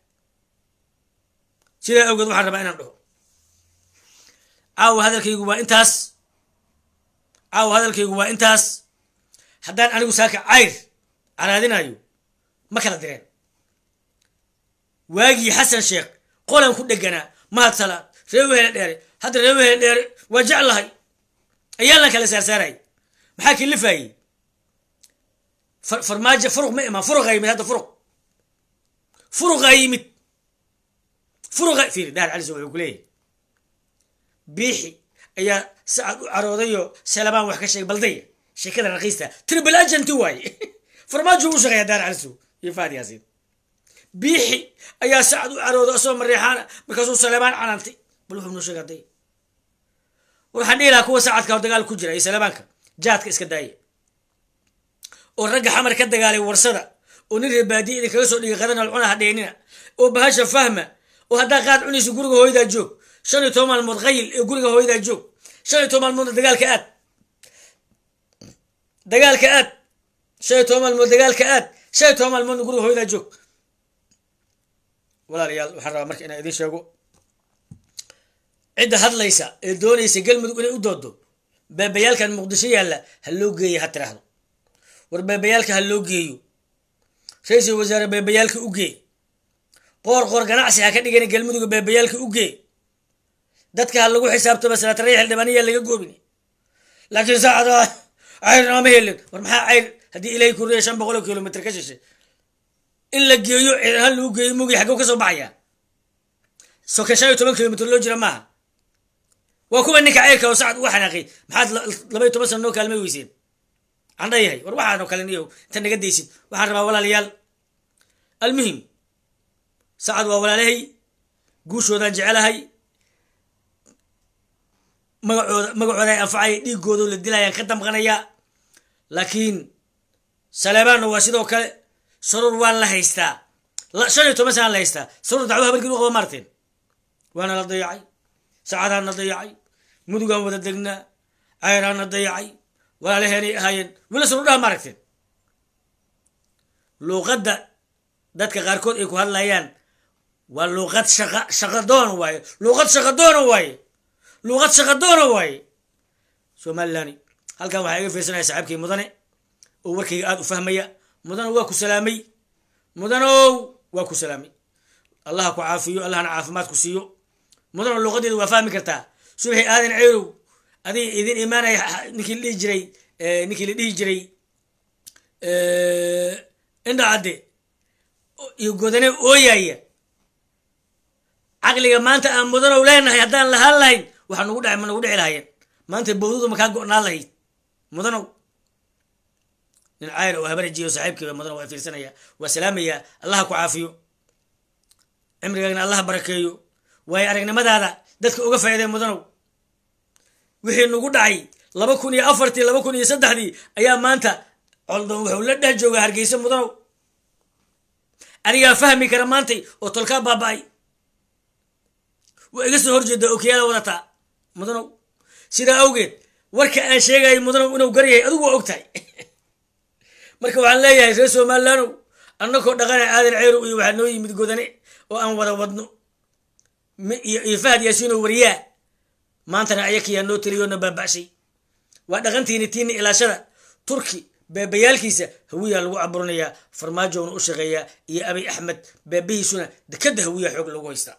sidaa awgeed waxaan rabaa inaan dhaho caawa hadalkaygu waa intaas caawa hadalkaygu waa intaas haddaan anigu saaka cayr caraadinayo ma kala direen waagii xasan sheekh qolaan ku dheganaa mahadsanaa reer wehele dheere hadda reer wehele dheere waa jeclahay ayaa la kala saarsaaray maxaa kilifaayey farmaajo furuq ma imaan furuqaa yimid hadda furuq furuqaa yimid furuqa fiiri dhaar cali wuxuu ku leeyahay biixi ayaa sacad u caroodayo salamaan wax ka sheegay baldaya sheekada raqiista tribal agenti waaye [LAUGHS] farmaajo u shaqeeya daar calisow iyo faad yaasiin biixi ayaa sacad u carooday asagoo mareexaana markaasuu salemaan canaantay bal wuxuu noo sheegaday waxaan dhihi lahaa kuwa sacadka dagaal ku jira iyo salemaanka jaadka iska daaya oo ragga xamar ka dagaalay warsada oo nin idin kaga soo dhigay qadanal cuna hadheenina oo bahasha fahma oo haddaa qaad cunaysa guriga hooyadaa joog shan iyo toban maalmood qayl ee guriga hooyadaa joog shan iyo toban maalmood dagaalka aad dagaalka aad shan iyo toban maalmood dagaalka aad shan iyo toban maalmoodna guriga hooyadaa joog walaalayaal waxaan rabaa marka inaan idin sheego cidda hadlaysa ee doonaysa galmudug inay u doodo baabayaalkan muqdisho yaalla ha loo geeyo ha tiraahdo war baabayaalka ha loo geeyo ra-iisul wasaare baabayaalka u gee qoor qoor ganacsi ha ka dhigani galmuduga baabayaalka u gee dadka ha lagu xisaabtama salaatarayo xildhibaaniyaa laga goobin laakiin saacada ah, cayrnama ma helin war maxaa cayr haddii ilaahay kuriya shan boqol oo kilomitr ka shishay in la geeyo ceelhaan lagu geeyo mugi xaggo ka soo baxaya soke shan iyo toban kilomiter loo jira maaha waa kuwa ninka ceelka oo sacad uga xanaaqay maxaad laba iyo toban sano noo kaalma weyseen waxaan dheeyahay war waxaanoo kale niyow inta naga daysid waxaan rabaa walaalayaal almuhim sacad waa walaalahay guushoodaan jecelahay magacooda magacooday anfacaya dhiiggoodo la dilayaan ka damqanaya laakiin saleebaanna waa sidoo kale sarur waan la haystaa shan iyo toban sanaan la haystaa sarur dacwo habargin u qaba maarteen waana la dayacay sacaadaan na dayacay mudugaan wada degnaa ceyraan na dayacay walaalaheenay ahaayeen weli saruurdhaha ma aragteen luuqadda dadka qaarkood ay ku hadlayaan waa luuqad shaqa shaqadoona waaye luuqad shaqadoona waaye luuqad shaqadoona waaye somalilan halkan waxaa iga fiirsanaya saxaabkii mudane oo warkayga aada u fahmaya mudano waa ku salaamay mudanow waa ku salaamay allah ku caafiyo allahna caafimaad ku siiyo mudano luqadeeda waa fahmi kartaa subaxi aadan ceerow adiga idin imaanaya ninkii dhihi jiray ninkii la dhihi jiray indhacadde iyo godane ooyaaya caqliga maanta aan mudanow leenahay haddaan lahaan lahayn waxaa nugu dhaay ma nagu dhici lahayeen maanta bowdudu makaa go'naan lahayd mudanow nin cayr oo habarajiyo saaxiibkiiba mudan waa fiirsanaya waa salaamaya allaha ku caafiyo cimrigaagna allaha barakeeyo waayo aragnimadaada dadka uga faa'iday mudanow wixii nagu dhacay laba kun iyo afartii laba kun iyo saddexdii ayaa maanta coldon wuxuu la dhex joogaa hargeysa mudanow adigaa fahmi kara maantay oo tolkaa baaba-ay waa iga soo horjeeda okiyaala wadataa mudanow sidaa awgeed warka aan sheegayo mudanow inuu garyahay adigu waa ogtahay [LAUGHS] marka waxaan leeyahay reer somalilaanow annakoo dhaqana aadan ceerow iyo waxaa noo yimid godane oo aan wada wadno iyo fahad yaasiinoo wariyaa maantana ayakiyaa noo teliyo na baabashay waa dhaqantiina tiini ilaashada turki beebayaalkiisa hawiyaa lagu caburinayaa farmaajona u shaqeeyaa iyo abay axmed beebihiisuna dekada hawiyaa xoog lagu haystaa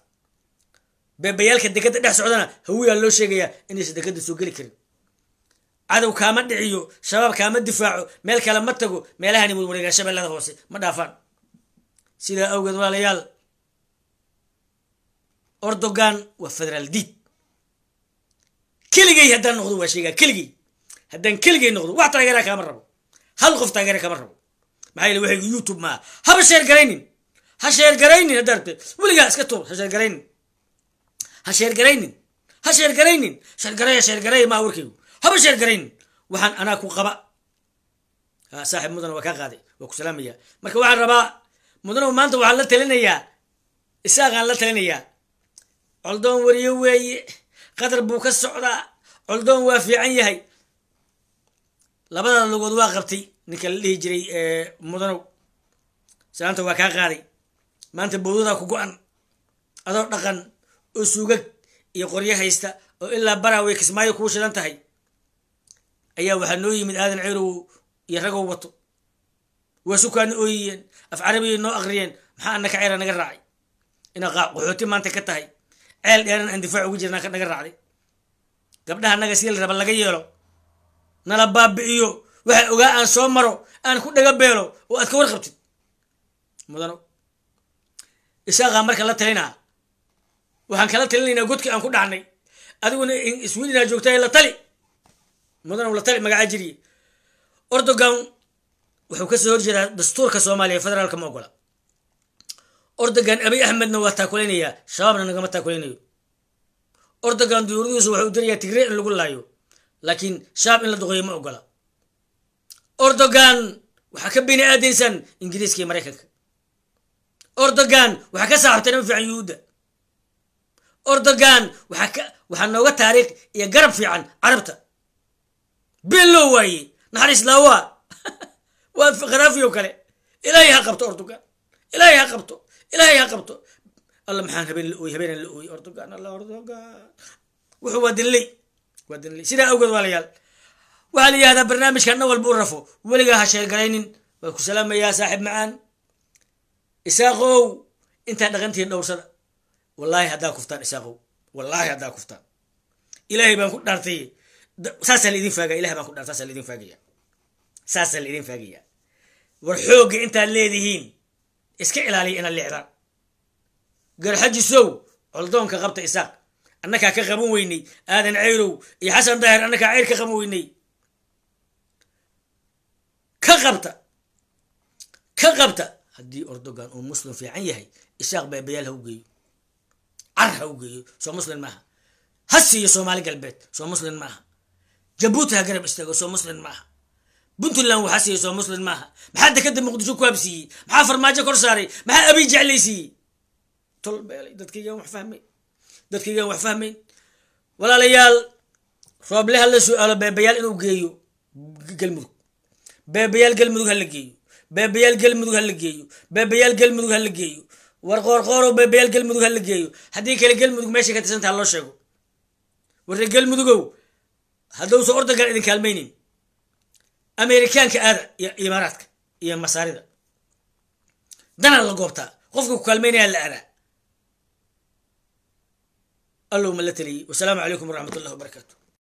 beebayaalka dekada dhex socdana hawiyaa loo sheegayaa inaysa dekada soo geli karin cadow kaama dhiciyo shabaab kaama difaaco meel kale ma tago meelahani warwareegaa shabeellada hoose ma dhaafaan sidaa awgeed walaalayaal ordogan waa federaal diid keligay haddaan noqdo waa sheegaa keligay haddaan keligay noqdo wax taageera kaama rabo hal qof taageera kama rabo maxaa yeele waxaygu youtube maaha haba sheergaraynin ha sheergaraynin garaynin haddaad weligaa iska tuur ha sheergaraynin ha sheergaraynin ha sheergaraynin sheergaraya sheergaraya maa warkaygu haba sheergarayn waxaan anaa ku qaba saaxib mudan waa kaa qaaday waa ku salaamaya marka waxaan rabaa mudanow maanta waxaan la talinayaa isaaqaan la talinayaa coldoon wariyo weeye qadar buu ka socdaa coldoon waa fiican yahay labada lugood waa qabtay ninka la dhihi jiray mudanow salaanta waa kaa qaaday maanta bowdadaa ku go-an adoo dhaqan oo suugag iyo qoryo haysta oo ilaa baraa way kismaayo kuu shidan tahay ayaa waxaa noo yimid aadan ceerow iyo ragow wato waa sukaana ooyiyeen af carabiyay noo akriyeen maxaa anaka ceera naga raacay inaa qaxooti maanta ka tahay ceel dheeran aan difaac ugu jirnaa naga raacday gabdhaha naga sii la raba laga yeelo nala baabi'iyo waxa ogaa aan soo maro aan ku dhaga beelo oo aad ka warqabtid mudano isaaqaa marka la talinaa waxaan kala talinaynaa godkii aan ku dhacnay adiguna iswiidinaa joogtahay la tali mudana wulatali magacaa jiriye ordogan wuxuu kasoo horjeedaa dastuurka soomaaliya federaalka ma ogola ordogan abiy axmedna waa taakulaynayaa shabaabna nagama taakulaynayo ordogan duyuuradiisu u dirayaa tigree in lagu laayo laakiin shabaab in la duqeeyo ma ogola ordogan waxaa ka bini aadaysaan ingiriiska iyo maraykanka ordogan waxaa ka saaxabtay nima fiican yuhuudda ordogan waxaa ka waxaa nooga taariikh iyo garab fiican carabta been loo waayey naxariis laawaa [LAUGHS] waa kharaafiyoo kale ilaahay ha qabto ordogan ilaahay ha qabto ilaahay ha qabto alla maxaan habeen la ooyey habeenaan la ooyey ortugan alla ortugan wuxuu waa dinley waa dinley sidaa awgeed waalayaal waxaa la yihahdaa barnaamijka na walba u rafo weligaa ha sheegalaynin waan ku salaamayaa saaxib macaan isaaqow intaa dhaqantihiin dhowrsada wallaahi haddaa kuftaan isaaqow wallaahi haddaa kuftaan ilaahay baan ku dhaartay saasaa laidin faagaya ilah baa ku dhan saasa laidin faagaya saasaa laidin faagaya war xoogga intaad leedihiin iska ilaaliya inaad leexdaan garxajisow coldoonka qabta isaaq annakaa ka qaban weynay aadan ceyrow iyo xasan daahir annakaa ceyr ka qaban weynay ka qabta ka qabta haddii ordogan uu muslim fiican yahay isaaq baa ha u geeyo car ha u geeyo soo muslin maaha ha siiyo soomaali galbeed soo muslin maaha jabuuti ha garab istaago soo muslin maaha puntland waxaa siiyey soo muslin maaha maxaa dekeda muqdisho ku habsiiyey maxaa farmaajo kor saaray maxaa abi jeclaysiiyey tolbeelay dadkaygaan wax fahmayn dadkaygaan wax fahmayn walaalayaal rooble ha la su-aalo beebayaal inuu geeyo galmudug beebayaal galmudug hala geeyo beebayaal galmudug hala geeyo beebayaal galmudug hala geeyo war qoorqoorow beebayaal galmudug hala geeyo haddii kale galmudug meeshay ka tirsantaha loo sheego warre galmudugow haddausan ordankan idin kaalmaynin amerikaanka aada iyo imaaraadka iyo masaarida danaa la goobtaa qofka ku kaalmaynayaa la aadaa allahuma la teliyey wasalaamu calaykum waraxmatullahi ullahi